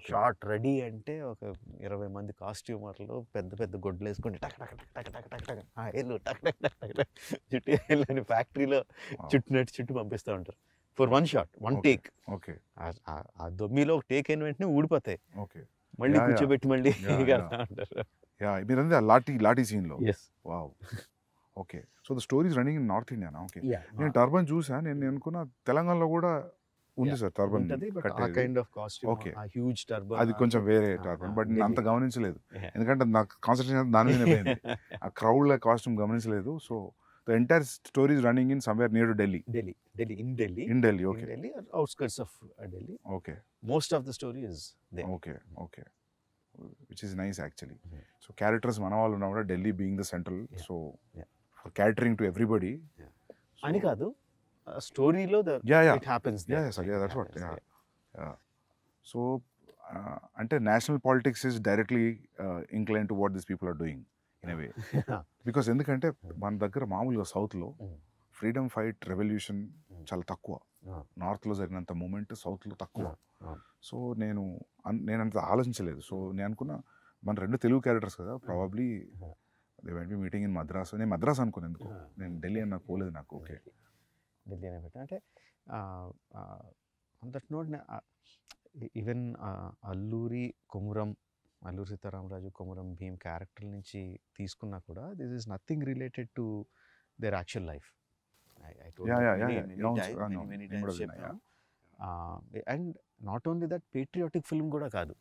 shot ready అంటే ఒక ఇరవై మంది కాస్ట్యూమర్లు పెద్ద పెద్ద గొడ్లు వేసుకుని టక్ టక్ టక్ టక్ టక్ టక్ టక్ హైలు టక్ టక్ టక్ టక్ చుట్టూ ఫ్యాక్టరీలో చుట్టినట్టు చుట్టూ పంపిస్తూ ఉంటారు for one shot one take okay ఆ దొమ్మిలో టేక్ అయిన వెంటనే ఊడిపోతాయి ఓకే మళ్ళీ కూర్చోబెట్టి మళ్ళీ యా మీరు అంది లాటి లాటి సీన్ లో yes wow okay so the stories running in north ఇండియానా ఓకే నేను టర్బన్ చూసా నేను అనుకున్న తెలంగాణలో కూడా ఉంది sir turban kind of caste okay huge turban అది కొంచెం వేరే టర్బన్ బట్ నేను అంత గమనించలేదు ఎందుకంటే నాకు కాన్సన్ట్రేషన్ దాని మీద ఆ క్రౌడ్ కాస్ట్యూమ్ గమనించలేదు so The entire story is running in somewhere near to Delhi. Delhi, Delhi, in Delhi. In Delhi, okay. In Delhi or outskirts of uh, Delhi. Okay. Most of the story is there. Okay, okay. Which is nice actually. Yeah. So characters manavalu now Delhi being the central. Yeah. So yeah. for catering to everybody. Yeah. So, అని కాదు స్టోరీలో yeah. It happens yeah Yeah, sir yeah that's national politics is directly national politics is directly incline to what this people are doing in a way because ఎందుకంటే మన దగ్గర మామూలుగా సౌత్లో freedom fight revolution చాలా తక్కువ నార్త్లో జరిగినంత మూమెంట్ సౌత్లో తక్కువ సో నేను నేను అంత ఆలోచించలేదు సో నేను అనుకున్న మన రెండు తెలుగు క్యారెక్టర్స్ కదా probably they went meeting in Madras నేను మద్రాస్ అనుకున్నాను ఎందుకు నేను ఢిల్లీ అని నాకు పోలేదు నాకు ఓకే ఢిల్లీ అనే అంటే అంతటి not even Alluri Komuram Alluri Sitaramaraju Komaram Bheem character నుంచి తీసుకున్నా కూడా this is nothing related to their actual life and not only that patriotic film కూడా కాదు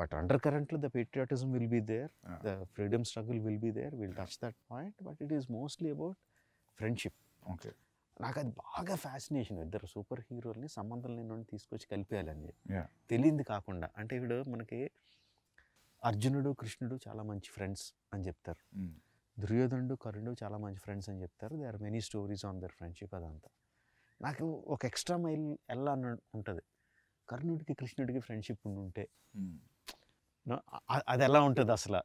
బట్ అండర్ కరెంట్లో the patriotism will be there the freedom struggle will be there will touch that point but it is mostly about friendship okay నాకు అది బాగా fascination ఇద్దరు super హీరోల్ని సంబంధం లేని తీసుకొచ్చి కలిపేయాలని తెలియంది కాకుండా అంటే ఇప్పుడు మనకి అర్జునుడు కృష్ణుడు చాలా మంచి ఫ్రెండ్స్ అని చెప్తారు దుర్యోధనుడు కరుణుడు చాలా మంచి ఫ్రెండ్స్ అని చెప్తారు they are many stories on their friendship అదంతా నాకు ఒక ఎక్స్ట్రా మైల్ ఎలా ఉంటుంది కర్ణుడికి కృష్ణుడికి ఫ్రెండ్షిప్ ఉండి ఉంటే అది ఎలా ఉంటుంది అసలు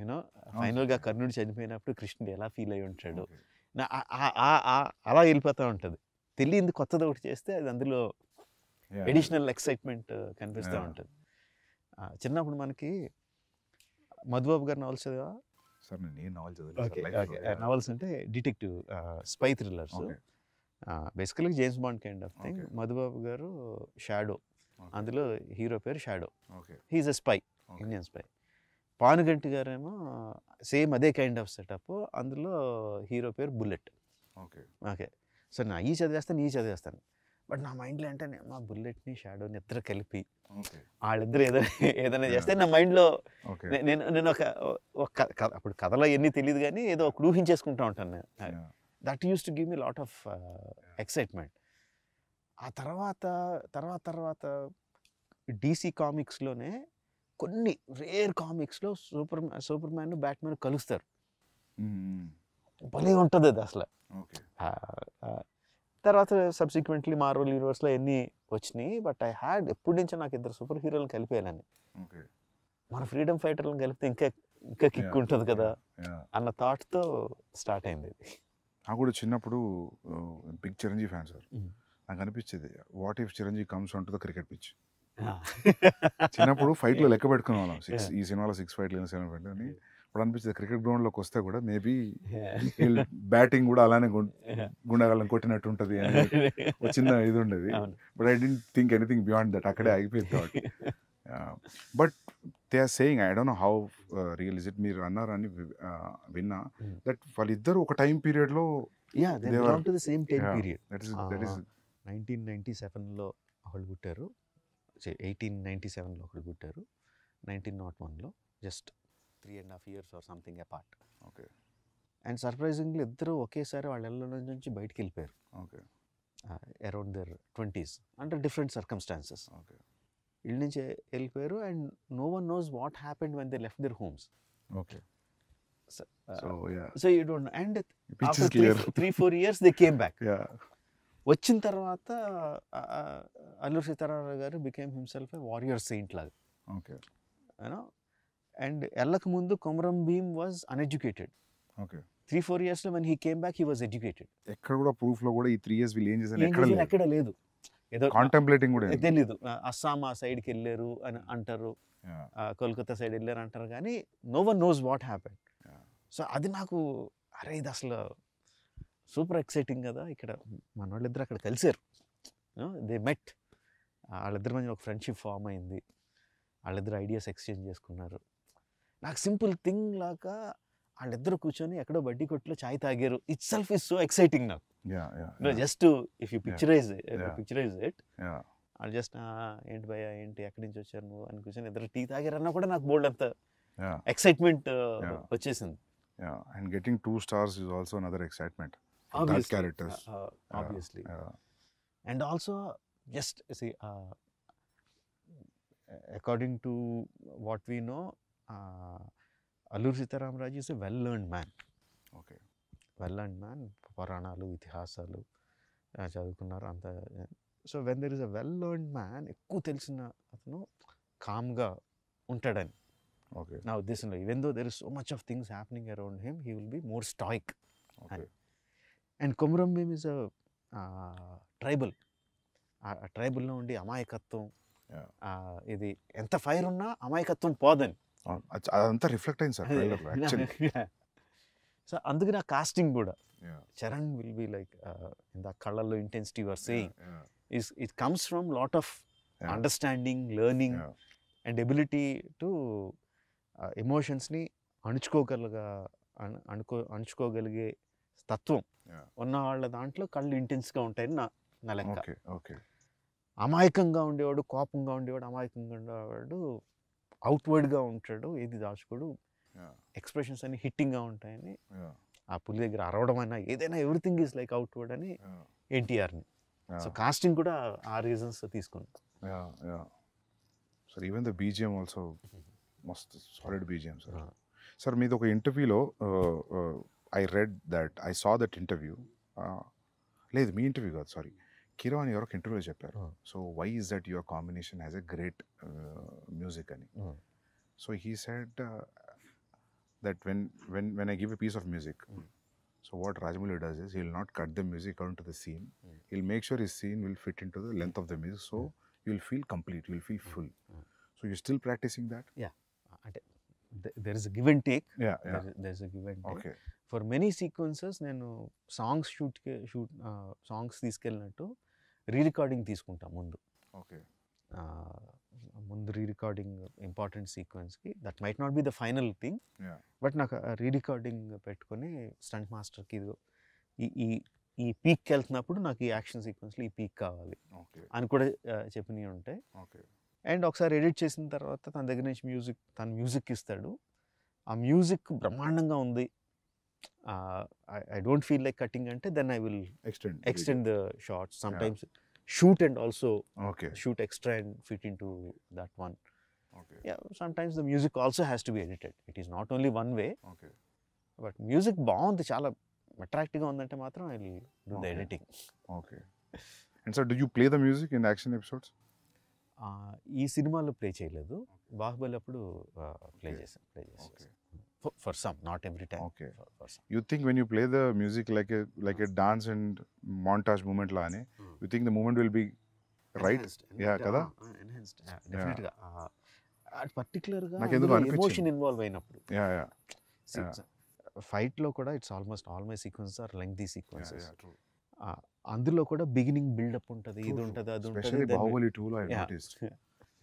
యూనో ఫైనల్గా కర్ణుడు చనిపోయినప్పుడు కృష్ణుడు ఎలా ఫీల్ అయి ఉంటాడు అలా వెళ్ళిపోతూ ఉంటుంది తెలియంది కొత్తది ఒకటి చేస్తే అది అందులో ఎడిషనల్ ఎక్సైట్మెంట్ కనిపిస్తూ ఉంటుంది చిన్నప్పుడు మనకి మధుబాబు గారు నవల్స్ చదివా సార్ నేను ఏ అంటే detective spy thrillers basically James Bond kind of thing Madhubabu గారు షాడో అందులో హీరో పేరు shadow he is a spy Indian spy Panuganti గారేమో సేమ్ అదే కైండ్ ఆఫ్ సెటప్ అందులో హీరో పేరు బుల్లెట్ ఓకే ఓకే సో నా ఈ చదివేస్తాను ఈ చదివేస్తాను బట్ నా మైండ్లో అంటే మా బుల్లెట్ని షాడోని ఇద్దరు కలిపి వాళ్ళిద్దరు ఏదైనా ఏదైనా చేస్తే నా మైండ్లో నేను నేను ఒక అప్పుడు కథలో ఎన్ని తెలియదు కానీ ఏదో ఒక ఊహించేసుకుంటూ ఉంటాను నేను that use to give me lot of excitement ఆ తర్వాత తర్వాత తర్వాత డీసీ కామిక్స్లోనే కొన్ని రేర్ కామిక్స్లో super Superman Batman కలుస్తారు mm-hmm. భలే ఉంటుంది అది అసలు తర్వాత సబ్సిక్వెంట్లీ మార్వల్ యూనివర్స్లో ఎన్ని వచ్చినాయి బట్ ఐ హ్యాడ్ ఎప్పటి నుంచో నాకు ఇద్దరు సూపర్ హీరోలను కలిపేయాలని మన ఫ్రీడమ్ ఫైటర్లను కలిపితే ఇంకా ఇంకా కిక్ ఉంటుంది కదా అన్న థాట్తో స్టార్ట్ అయింది నాకు కూడా చిన్నప్పుడు big Chiranjeevi fan sir hmm. నాకు అనిపించేది వాట్ ఇఫ్ చిరంజీవి కమ్స్ ఉంటుందో క్రికెట్ పిచ్ చిన్నప్పుడు ఫైట్లో లెక్క పెట్టుకునే వాళ్ళం సిక్స్ ఈ సినిమాలో సిక్స్ ఫైట్లు సెవెన్ ఫైట్లు అని అప్పుడు అనిపిస్తుంది క్రికెట్ లోకి వస్తే కూడా మేబీ బ్యాటింగ్ కూడా అలానే గుండగాలం కొట్టినట్టు ఉంటుంది అని చిన్న ఇది ఉండేది but I didn't think anything beyond that అక్కడే ఆగిపోయింది but they are saying I don't know how real is it మీరు అని uh, విన్నా దట్ hmm. వాళ్ళిద్దరు ఒక టైం పీరియడ్లో సేమ్ పీరియడ్ నైన్టీన్ నైన్టీ సెవెన్లో ఒకళ్ళు కుట్టారు ఎయిటీన్ నైన్టీ సెవెన్లో ఒకళ్ళు పుట్టారు నైన్టీన్ నాట్ వన్లో just three and half years or something apart okay and surprisingly ఇద్దరు ఒకేసారి వాళ్ళ ఇళ్ళ నుంచి బయటికి వెళ్ళిపోయారు ఓకే అరౌండ్ దర్ ట్వంటీస్ అంటే డిఫరెంట్ సర్కమ్స్టాన్సెస్ ఓకే ఇళ్ళ నుంచి వెళ్ళిపోయారు and no one knows what happened when they left their homes okay so you don't and three four years they came back వచ్చిన తర్వాత అల్లూరు సీతారామరావు గారు బికేమ్ హిమ్సెల్ఫ్ వారియర్ సెయింట్ లాగా okay you know and ఎల్లకు ముందు Komaram Bheem was uneducated okay three four ఇయర్స్లో one he came back he was educated ఎక్కడ కూడా ప్రూఫ్లో కూడా ఈ త్రీ ఇయర్స్ ఏం చేశారు ఎక్కడ ఎక్కడ లేదు ఏదో కాంటెంప్లేటింగ్ కూడా తెలియదు అస్సాం ఆ సైడ్కి వెళ్ళారు అని hmm. అంటారు కోల్కతా సైడ్ వెళ్ళారు అంటారు కానీ no one knows what happen so అది నాకు అరే ఇది అసలు సూపర్ ఎక్సైటింగ్ కదా ఇక్కడ మన వాళ్ళిద్దరు అక్కడ కలిశారు దే మెట్ వాళ్ళిద్దరి మధ్య ఒక ఫ్రెండ్షిప్ ఫామ్ అయింది వాళ్ళిద్దరు ఐడియాస్ ఎక్స్చేంజ్ చేసుకున్నారు నాకు సింపుల్ థింగ్ లాగా వాళ్ళిద్దరు కూర్చొని ఎక్కడో బడ్డీ కొట్లో ఛాయ్ తాగారు itself is so exciting నాకు just if you picturize picturize it వాళ్ళు జస్ట్ ఏంటి భయ ఏంటి ఎక్కడి నుంచి వచ్చారు నువ్వు అని కూర్చొని ఇద్దరు టీ తాగారన్నా కూడా నాకు బోల్డ్ అంత ఎక్సైట్మెంట్ వచ్చేసింది and getting two stars is also another excitement characters obviously and also just see according to what we know Alluri Sitaramaraju is a well learn man okay well learn man పురాణాలు ఇతిహాసాలు చదువుకున్నారు అంత so when there is a well learn man ఎక్కువ తెలిసిన అతను కామ్గా ఉంటాడని okay నా ఉద్దేశంలో even though there is so much of things happening around him he will be more stoic and Kumaram Bheem is a tribal ట్రైబుల్లో ఉండి అమాయకత్వం ఇది ఎంత ఫైర్ ఉన్నా అమాయకత్వం పోదని అదంతా రిఫ్లెక్ట్ అయింది సార్ సో అందుకే నా కాస్టింగ్ కూడా Charan will be like the కళ్ళల్లో intensity were saying is it comes from lot of understanding learning and ability to ఎమోషన్స్ని అణుచుకోగలగా అణుకో అణుచుకోగలిగే తత్వం ఉన్న వాళ్ళ దాంట్లో కళ్ళు ఇంటెన్స్గా ఉంటాయని నా నా లెక్క అమాయకంగా ఉండేవాడు కోపంగా ఉండేవాడు అమాయకంగా ఉండేవాడు అవుట్వర్డ్గా ఉంటాడు ఏది దాచుకోడు ఎక్స్ప్రెషన్స్ అన్ని హిట్టింగ్గా ఉంటాయని ఆ పులి దగ్గర అరవడం అయినా ఏదైనా ఎవ్రీథింగ్ ఈజ్ లైక్ అవుట్వర్డ్ అని ఎన్టీఆర్ని సో కాస్టింగ్ కూడా ఆ రీజన్స్ తీసుకుంది sir even the BGM also మస్త్ సాలిడ్ బీజిఎం సార్ సార్ మీది ఒక ఇంటర్వ్యూలో I read that I saw that interview లేదు మీ ఇంటర్వ్యూ కాదు సారీ కీరవాణి ఎవరొక ఇంటర్వ్యూలో చెప్పారు so why is that your combination has a great music అని so he said that when when when I give a piece of music so what Rajamouli does is he'll not cut the music account to the scene he'll make sure his scene will fit in to the length of the music so you will feel complete you will feel full so you still practising that yeah అంటే there is give and take there is give and take for many sequences నేను songs షూట్కి shoot songs తీసుకెళ్ళినట్టు re recording తీసుకుంటాం ముందు okay ముందు re recording important సీక్వెన్స్కి that might not be the final thing but నాకు re recording పెట్టుకొని stunt మాస్టర్కి ఈ ఈ ఈ పీక్కి వెళ్తున్నప్పుడు నాకు ఈ యాక్షన్ సీక్వెన్స్లో ఈ పీక్ కావాలి అని కూడా చెప్పినవి ఉంటాయి అండ్ ఒకసారి ఎడిట్ చేసిన తర్వాత తన దగ్గర నుంచి మ్యూజిక్ తన మ్యూజిక్ ఇస్తాడు ఆ మ్యూజిక్ బ్రహ్మాండంగా ఉంది I don't feel like cutting అంటే then I will extend extend the shots sometimes shoot and also okay shoot extra and fit in to that one times the music also has to be edited it is not only one way but music బాగుంది చాలా అట్రాక్టివ్గా ఉందంటే మాత్రం I do the editing okay and sir do you play the music in action episodes ఈ సినిమాలో play చేయలేదు బాహుబలి అప్పుడు play చేశాను ప్లే చేశాను For, for some, not every time. Okay. For, for some. You think when you play the music like a like a dance and montage movement లానే you think the movement will be right? Yeah, కదా? Enhanced. Yeah, definitely. పర్టికులర్గా emotion involve అయినప్పుడు ఫైట్లో కూడా it's almost all my sequence are lengthy sequences అందులో కూడా beginning buildup ఉంటుంది ఇది ఉంటుంది అది ఉంటుంది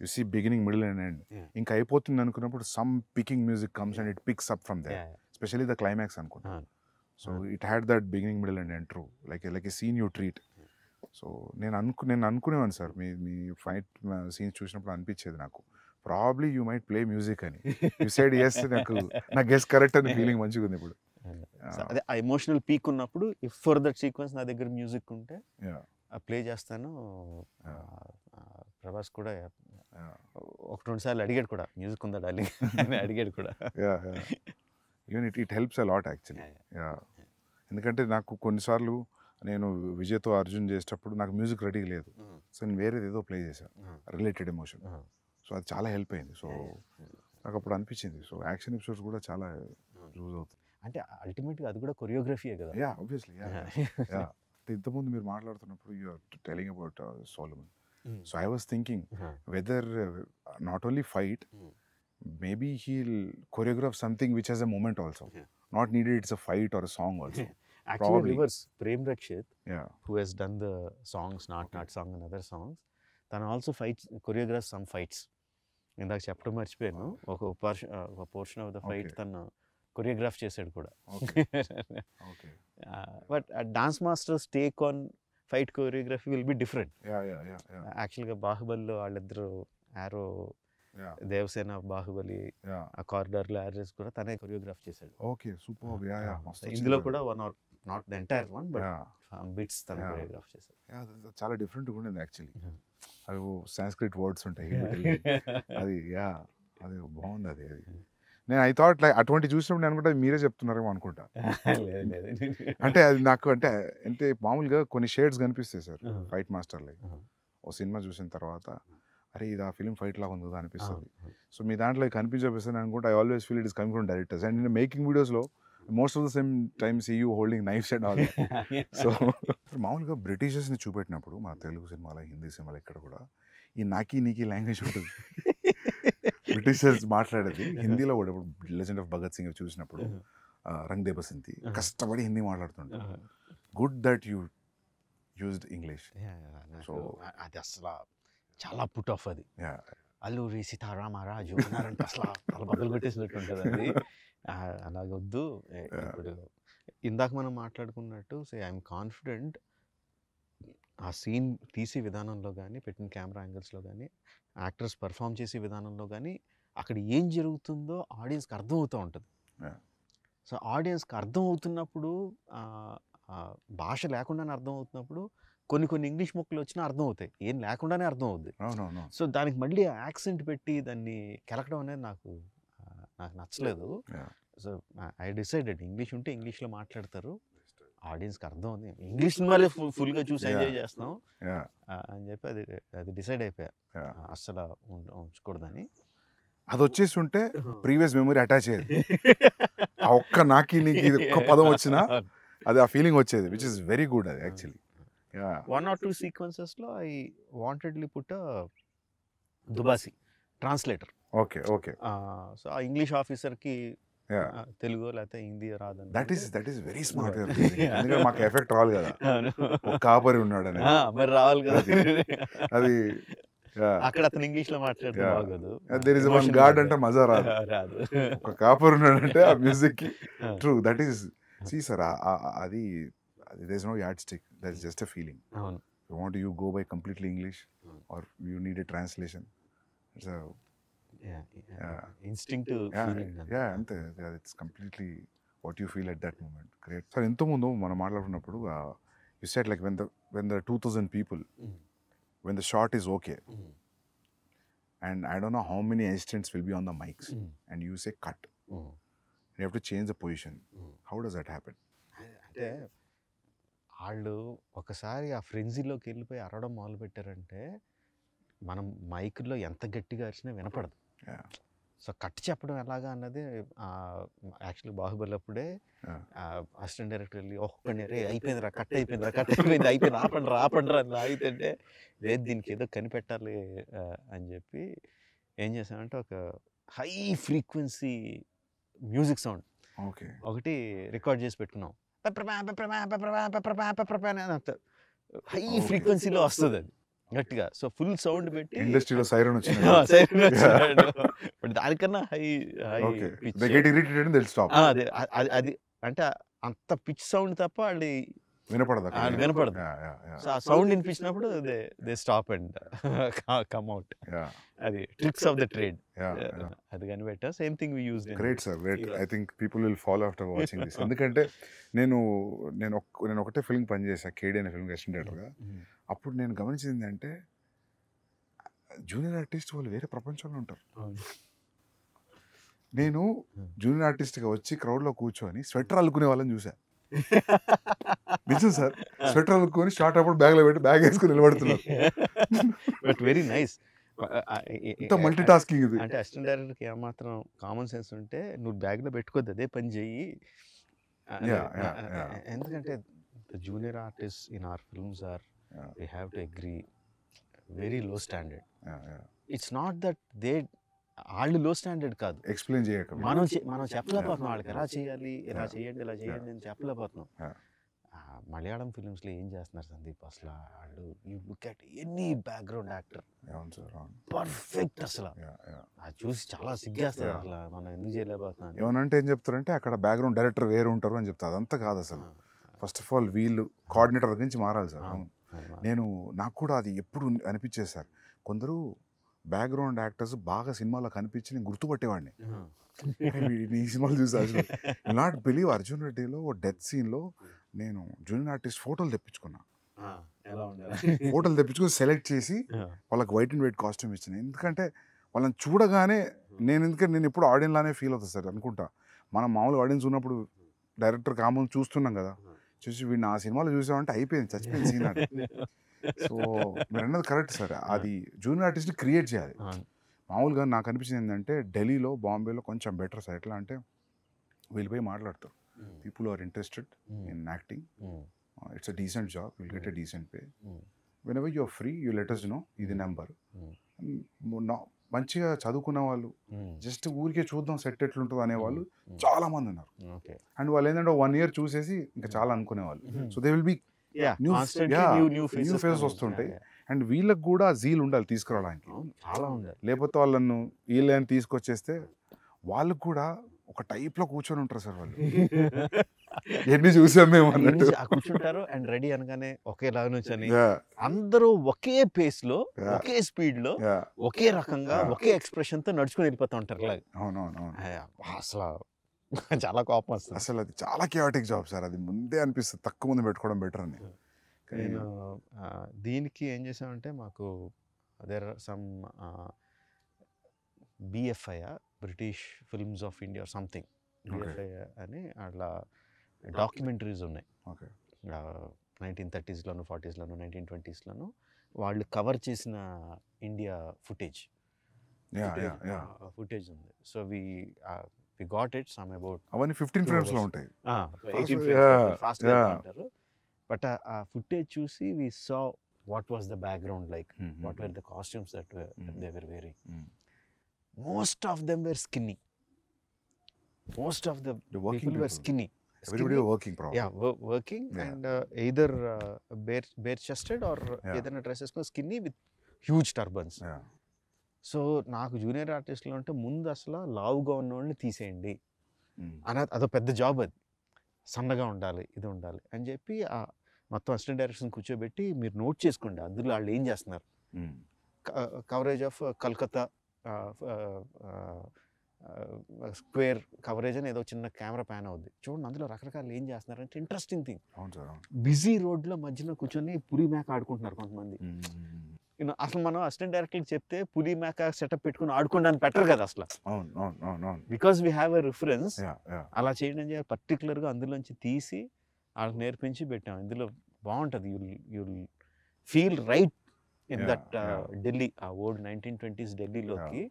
you see beginning middle and end ఇంకా అయిపోతుంది అనుకున్నప్పుడు some picking music comes and it picks up from they specially the climax అనుకుంటా so it had that beginning middle and end true like like a scene you treat so నేను అనుకు నేను అనుకునేవాను sir మీ మీ fight scenes చూసినప్పుడు అనిపించేది నాకు probably you might play music అని యూ సైడ్ ఎస్ నాకు నా గెస్ కరెక్ట్ అని ఫీలింగ్ మంచిగా ఉంది ఇప్పుడు అదే ఆ ఎమోషనల్ పీక్ ఉన్నప్పుడు ఫర్ దట్ సీక్వెన్స్ నా దగ్గర మ్యూజిక్ ఉంటే ప్లే చేస్తాను ప్రభాస్ కూడా ఒక రెండు సార్లు అడిగాడు కూడా మ్యూజిక్ ఉందా డార్లింగ్ అని అడిగాడు కూడా even it it helps a lot actually ఎందుకంటే నాకు కొన్నిసార్లు నేను విజయ్తో అర్జున్ చేసేటప్పుడు నాకు మ్యూజిక్ రెడీ లేదు సో నేను వేరేది ఏదో ప్లే చేశాను రిలేటెడ్ ఎమోషన్ సో అది చాలా హెల్ప్ అయింది సో నాకు అప్పుడు అనిపించింది సో యాక్షన్ ఎపిసోడ్స్ కూడా చాలా యూజ్ అవుతుంది అంటే అల్టిమేట్గా అది కూడా కొరియోగ్రఫీయే కదా యా ఆబ్వియస్లీ యా ఇంతకుముందు మీరు మాట్లాడుతున్నప్పుడు you are telling about Solomon So I was thinking whether uh, not only fight, maybe he'll choreograph something which has a moment also. Not needed it's a fight or a song also. Actually, Probably. Prem Rakshit, yeah. who has done the songs, Not okay. Not Song and other songs, తను also fights choreograph some fights ఇందాక చెప్పడం మర్చిపోయాను ఒక ఒక portion of the fight తను choreograph చేశాడు కూడా but dance masters take on fight choreography will be different యాక్చువల్గా బాహుబలిలో వాళ్ళిద్దరూ యారో దేవసేన బాహుబలి ఆ కారిడార్ లో యారేజ్ కూడా తనే కొరియోగ్రాఫ్ చేశాడు ఓకే సూపర్ ఇందులో కూడా one or not the entire one but bits తన కొరియోగ్రాఫ్ చేశాడు చాలా డిఫరెంట్ కూడా యాక్చువల్లీ అవి సాంస్క్రిట్ వర్డ్స్ ఉంటాయి అది యా అది బాగుంది అది అది నేను ఐ థాట్ లైక్ అటువంటి చూసినప్పుడు నేను అనుకుంటా మీరే చెప్తున్నారేమో అనుకుంటా అంటే అది నాకు అంటే అంటే మామూలుగా కొన్ని షేడ్స్ కనిపిస్తాయి సార్ ఫైట్ మాస్టర్ లైక్ ఓ సినిమా చూసిన తర్వాత అరే ఇది ఆ ఫిలిం ఫైట్ లాగా ఉంది అనిపిస్తుంది సో మీ దాంట్లో కనిపించేస్తుంది అనుకుంటే I always feel it is coming from directors and నేను మేకింగ్ వీడియోస్లో most of the same time see you holding knife set also మామూలుగా బ్రిటిషర్స్ని చూపెట్టినప్పుడు మన తెలుగు సినిమాలో హిందీ సినిమాలో ఇక్కడ కూడా ఈ నాకి నీకీ లాంగ్వేజ్ ఉంటుంది బ్రిటిషర్స్ మాట్లాడేది హిందీలో కూడా ఇప్పుడు లెజెండ్ ఆఫ్ భగత్ సింగ్ చూసినప్పుడు రంగ్ దే కష్టపడి హిందీ మాట్లాడుతుండే good that you used English so అది అసలు చాలా పుట్ ఆఫ్ అది అల్లూరి సీతారామారాజు అన్నారంటే అసలు తల బదులు కొట్టేసినట్టు ఉంటుంది అది అలాగొద్దు ఇప్పుడు ఇందాక మనం మాట్లాడుకున్నట్టు సే ఐఎమ్ కాన్ఫిడెంట్ ఆ సీన్ తీసే విధానంలో కానీ పెట్టిన కెమెరా యాంగిల్స్లో కానీ యాక్టర్స్ పర్ఫామ్ చేసే విధానంలో కానీ అక్కడ ఏం జరుగుతుందో ఆడియన్స్కి అర్థమవుతూ ఉంటుంది సో ఆడియన్స్కి అర్థం అవుతున్నప్పుడు భాష లేకుండానే అర్థం అవుతున్నప్పుడు కొన్ని కొన్ని ఇంగ్లీష్ మొక్కలు వచ్చినా అర్థం అవుతాయి ఏం లేకుండానే అర్థం అవుద్ది సో దానికి మళ్ళీ యాక్సెంట్ పెట్టి దాన్ని కెలకడం అనేది నాకు నాకు నచ్చలేదు సో ఐ డిసైడెడ్ ఇంగ్లీష్ ఉంటే ఇంగ్లీష్లో మాట్లాడతారు ఆడియన్స్కి అర్థం అవుతుంది ఇంగ్లీష్ సినిమాలే ఫుల్ ఫుల్గా చూసి ఎంజాయ్ చేస్తున్నాం అని చెప్పి అది అది డిసైడ్ అయిపోయా అస్సలు ఉంచకూడదని అది వచ్చేసి ఉంటే ప్రీవియస్ మెమరీ అటాచ్ అయ్యేది ఆ ఒక్క నాకి నీకు ఇది ఒక్క పదం వచ్చినా అది ఆ ఫీలింగ్ వచ్చేది విచ్ ఇస్ వెరీ గుడ్ అది యాక్చువల్లీ వన్ ఆర్ టూ సీక్వెన్సెస్లో ఐ వాంటెడ్లీ పుట్ దుబాసి ట్రాన్స్లేటర్ ఓకే ఓకే సో ఆ ఇంగ్లీష్ ఆఫీసర్కి తెలుగు లేకపోతే హిందీ రాదు that is that is very smart ఎందుకంటే మాకు ఎఫెక్ట్ రావాలి కదా కాపరి ఉన్నాడు అని మరి రావాలి కదా అది అక్కడ అతను ఇంగ్లీష్ లో మాట్లాడుతున్నాడు గాడ్ అంటే మజా రాదు ఒక కాపర్ ఉన్నాడంటే ఆ మ్యూజిక్ కి true that is see sir అది no add stick just a feeling you want you go by completely English or you need a translation it's instinct yeah అంతే it's completely what you feel at that moment great sir ఎంతోముందు మనం మాట్లాడుకున్నప్పుడు you said like when the when the two thousand people when the shot is okay and I don't know how many assistants will be on the mics and you say cut you have to change the position how does that happen అంటే వాళ్ళు ఒకసారి ఆ ఫ్రెంజీలోకి వెళ్ళిపోయి అరవడం మొదలు పెట్టారంటే మనం మైకుల్లో ఎంత గట్టిగా అరిచినా వినపడదు సో కట్ చెప్పడం ఎలాగా అన్నది యాక్చువల్లీ బాహుబలి అప్పుడే అసిస్టెంట్ డైరెక్టర్ వెళ్ళి ఒక్కడిని రే అయిపోయిందిరా కట్ అయిపోయిందిరా కట్ అయిపోయింది అయిపోయింది ఆపండి ఆపండి అని అయితే లేదు దీనికి ఏదో కనిపెట్టాలి అని చెప్పి ఏం చేశామంటే ఒక high frequency music sound okay ఒకటి రికార్డ్ చేసి పెట్టుకున్నాం హై ఫ్రీక్వెన్సీలో వస్తుంది అది గట్టిగా సో ఫుల్ సౌండ్ పెట్టి ఇండస్ట్రీలో సైరన్ వచ్చింది సైరన్ వచ్చింది దానికన్నా హై హై స్టాప్ అది అది అంటే అంత పిచ్ సౌండ్ తప్ప వాళ్ళు వినపడదు వినపడదు సౌండ్ వినిపించినప్పుడు they they stop and come out అది ట్రిక్స్ ఆఫ్ ద ట్రేడ్ అది కనిపెట్టా same thing we use great sir great I think people will follow after watching this ఎందుకంటే నేను నేను నేను ఒకటే ఫిల్మ్ పనిచేసా కేడీ అనే ఫిల్మ్ అసిస్టెంట్ డైరెక్టర్గా అప్పుడు నేను గమనించింది ఏంటంటే జూనియర్ ఆర్టిస్ట్ వాళ్ళు వేరే ప్రపంచంలో ఉంటారు నేను జూనియర్ ఆర్టిస్ట్గా వచ్చి క్రౌడ్లో కూర్చొని స్వెటర్ అల్లుకునే వాళ్ళని చూసా నిజం సార్ స్వెటర్ అల్లుకొని అప్ అప్పుడు బ్యాగ్లో పెట్టి బ్యాగ్ వేసుకుని నిలబడుతున్నారు but very nice multitasking ఇది అంటే అసిస్టెంట్ డైరెక్టర్కి ఏమాత్రం కామన్ సెన్స్ ఉంటే నువ్వు బ్యాగ్లో పెట్టుకోద్దు అదే పని చెయ్యి ఎందుకంటే junior artist in our films are we have to agree very low standard it's not that they వాళ్ళు లో స్టాండర్డ్ కాదు ఎక్స్ప్లెయిన్ చేయక మనం మనం చెప్పలేకపోతున్నాం వాళ్ళకి ఎలా చేయాలి ఎలా చేయండి ఇలా చేయండి అని చెప్పలేకపోతున్నాం మలయాళం ఫిలిమ్స్లో ఏం చేస్తున్నారు సందీప్ అసలు వాళ్ళు you look at any background actor perfect అసలు అది చూసి చాలా సిగ్గేస్తారు అసలు మనం ఎందుకు చేయలేకపోతున్నాం ఏమనంటే ఏం చెప్తారంటే అక్కడ బ్యాక్గ్రౌండ్ డైరెక్టర్ వేరు ఉంటారు అని చెప్తారు అదంతా కాదు అసలు ఫస్ట్ ఆఫ్ ఆల్ వీళ్ళు కోఆర్డినేటర్ నుంచి మారాలి సార్ నేను నాకు కూడా అది ఎప్పుడు అనిపించేది సార్ కొందరు బ్యాక్గ్రౌండ్ యాక్టర్స్ బాగా సినిమాలో కనిపించి నేను గుర్తుపట్టేవాడిని ఈ సినిమాలు చూసాను నాట్ బిలీవ్ అర్జున్ రెడ్డిలో ఓ డెత్ సీన్లో నేను జూనియర్ ఆర్టిస్ట్ ఫోటోలు తెప్పించుకున్నా ఫోటోలు తెప్పించుకుని సెలెక్ట్ చేసి వాళ్ళకి వైట్ అండ్ వైట్ కాస్ట్యూమ్ ఇచ్చిన ఎందుకంటే వాళ్ళని చూడగానే నేను ఎందుకంటే నేను ఎప్పుడు ఆడియన్లానే ఫీల్ అవుతుంది సార్ అనుకుంటా మనం మామూలు ఆడియన్స్ ఉన్నప్పుడు డైరెక్టర్ కామన్ చూస్తున్నాం కదా చూసి వీడిని ఆ సినిమాలో చూసామంటే అయిపోయింది చచ్చిపోయింది సీన్ అంటే సో మీరు అన్నది కరెక్ట్ సార్ అది జూనియర్ ఆర్టిస్ట్ని క్రియేట్ చేయాలి మామూలుగా నాకు అనిపించింది ఏంటంటే ఢిల్లీలో బాంబేలో కొంచెం బెటర్ సార్ ఎట్లా అంటే పోయి మాట్లాడతారు people are interested in acting it's a decent job will get a decent pay whenever you're free you letters no ఇది నెంబర్ మంచిగా చదువుకున్న వాళ్ళు జస్ట్ ఊరికే చూద్దాం సెట్ ఎట్లుంటుంది అనేవాళ్ళు చాలా మంది ఉన్నారు అండ్ వాళ్ళు ఏంటంటే వన్ ఇయర్ చూసేసి ఇంకా చాలా అనుకునేవాళ్ళు so they will be new faces వస్తుంటాయి అండ్ వీళ్ళకి కూడా జీల్ ఉండాలి తీసుకురావడానికి చాలా ఉండాలి లేకపోతే వాళ్ళను వీళ్ళని తీసుకొచ్చేస్తే వాళ్ళకు కూడా ఒక టైప్లో కూర్చొని ఉంటారు సార్ వాళ్ళు ఎన్ని చూసాం మేము కూర్చుంటారు అండ్ రెడీ అనగానే ఒకేలా నుంచి అందరూ ఒకే పేస్ లో ఒకే స్పీడ్ లో ఒకే రకంగా ఒకే ఎక్స్ప్రెషన్ తో నడుచుకుని వెళ్ళిపోతా ఉంటారు అసలు చాలా కోపం వస్తుంది అసలు అది చాలా కేవాటిక్ జాబ్ సార్ అది ముందే అనిపిస్తుంది తక్కువ ముందు పెట్టుకోవడం బెటర్ అని నేను దీనికి ఏం చేసామంటే మాకు there some BFI British films of India something BFI అని అట్లా డాక్యుమెంటరీస్ ఉన్నాయి ఓకే నైన్టీన్ థర్టీస్లోను ఫార్టీస్లోను నైన్టీన్ ట్వంటీస్లోను వాళ్ళు కవర్ చేసిన ఇండియా ఫుటేజ్ ఫుటేజ్ ఉంది so we we got it some about అవన్నీ ఫిఫ్టీన్ ఫ్రేమ్స్ లో ఉంటాయి బట్ uh, ఆ ఫుటేజ్ చూసి we saw what was the background like what were the costumes that they were wearing most of them were skinny most of the working were skinny everybody skinny. working probably. Yeah, wor working yeah. and uh, either uh, bare bare chested or yeah. ఏదైనా dress వేసుకుని skinny with huge turbans so నాకు junior ఆర్టిస్టులు అంటే ముందు అసలు లావుగా ఉన్నవాడిని తీసేయండి hmm. అని అదో పెద్ద జాబ్ అది సన్నగా ఉండాలి ఇది ఉండాలి అని చెప్పి ఆ మొత్తం అసిస్టెంట్ డైరెక్షన్ కూర్చోబెట్టి మీరు నోట్ చేసుకోండి అందులో వాళ్ళు ఏం చేస్తున్నారు hmm. Coverage of uh, Calcutta square coverage అని ఏదో చిన్న కెమెరా ప్యాన్ అవుద్ది చూడండి అందులో రకరకాలు ఏం చేస్తున్నారు అంటే ఇంట్రెస్టింగ్ థింగ్ బిజీ రోడ్ల మధ్యలో కూర్చొని పులి మేక ఆడుకుంటున్నారు కొంతమంది అసలు మనం అసిస్టెంట్ డైరెక్టర్ చెప్తే పులి మేక సెటప్ పెట్టుకుని ఆడుకోవడానికి బెటర్ కదా అసలు because we have a reference అలా చేయడం చేయాలి పర్టికులర్గా అందులోంచి తీసి వాళ్ళకి నేర్పించి పెట్టాం ఇందులో బాగుంటుంది you'll you'll feel right in that Delhi ఆ ఓల్డ్ నైన్టీన్ ట్వంటీస్ ఢిల్లీలోకి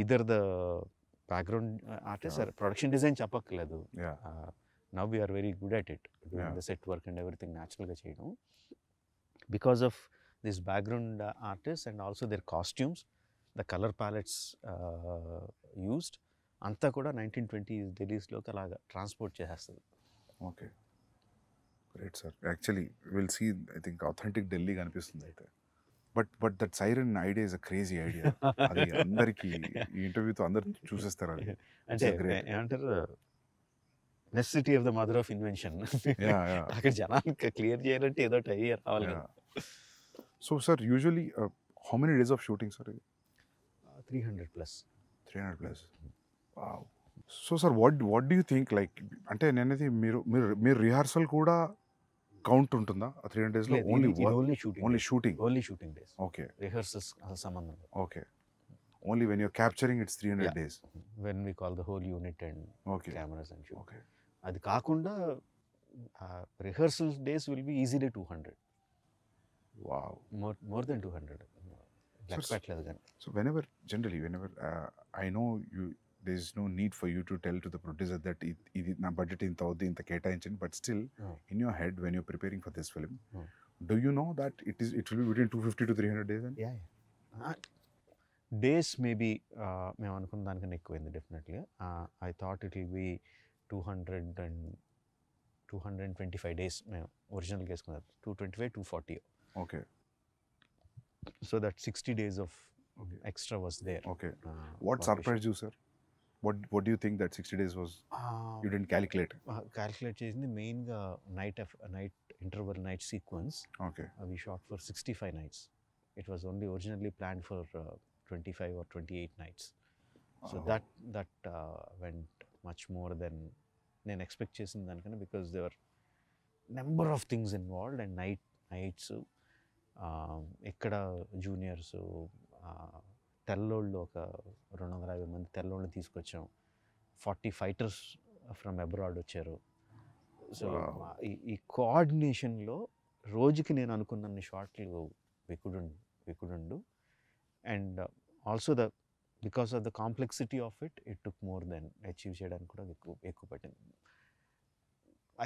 ఈదర్ ద బ్యాక్గ్రౌండ్ ఆర్టే సార్ ప్రొడక్షన్ డిజైన్ చెప్పక్కర్లేదు now are very good at it the set work and everything న్యాచురల్గా చేయడం because of this background artist and also their costumes the colour palettes used అంతా కూడా nineteen twenty ఢిల్లీస్లోకి అలా transport చేసేస్తుంది okay great sir actually will see I think authentic Delhi కనిపిస్తుంది అయితే but but that siren idea is a crazy idea అది అందరికి ఈ ఇంటర్వ్యూతో అందరు చూసేస్తారు అది అంటే necessity of the mother of invention అక్కడ జనానికి క్లియర్ చేయాలంటే ఏదో ఐడియా రావాలి so sir usually how many days of shooting sir three hundred plus three hundred plus so sir what what do you think like అంటే నేనది మీరు మీరు మీరు రిహార్సల్ కూడా కౌంట్ ఉంటుందా త్రీ హండ్రెడ్ డేస్ లో only only shooting only shooting only shooting days okay rehearsals సంబంధం okay only when you're capturing it's three hundred days when we call the whole unit and okay cameras and okay అది కాకుండా rehearsal days will be easily two hundred wow more more then two hundred లెక్క పెట్టలేదు కానీ so whenever generally I know you there is no need for you to tell to the producer that ఇది నా budget ఇంత అవుద్ది ఇంత కేటాయించండి but still in your head when you're preparing for this film do you know that it is it will between two fifty to three hundred days and days maybe మేము అనుకున్న దానికన్నా ఎక్కువైంది definitely I thought it will be two hundred and two hundred and twenty five days మేము original వేసుకున్నాం two twenty five two forty okay so that sixty days of extra was there okay what surprise you sir what what do you think that 60 days was um, you didn't calculate uh, calculate is the main uh, night of uh, night interval night sequence okay uh, we shot for 65 nights it was only originally planned for 25 or 28 nights so oh. that that went much more than then expect than because there were number of things involved and night nights so um, junior so తెల్లోళ్ళు ఒక రెండు వందల యాభై మంది తెల్లోళ్ళని తీసుకొచ్చాం forty fighters from abroad వచ్చారు so ఈ కోఆర్డినేషన్లో రోజుకి నేను అనుకున్నన్ని షార్ట్లు వికుడుండు వికుడుండు and also the because of the complexity of it it took more then achieve చేయడానికి కూడా ఎక్కువ ఎక్కువ పట్టింది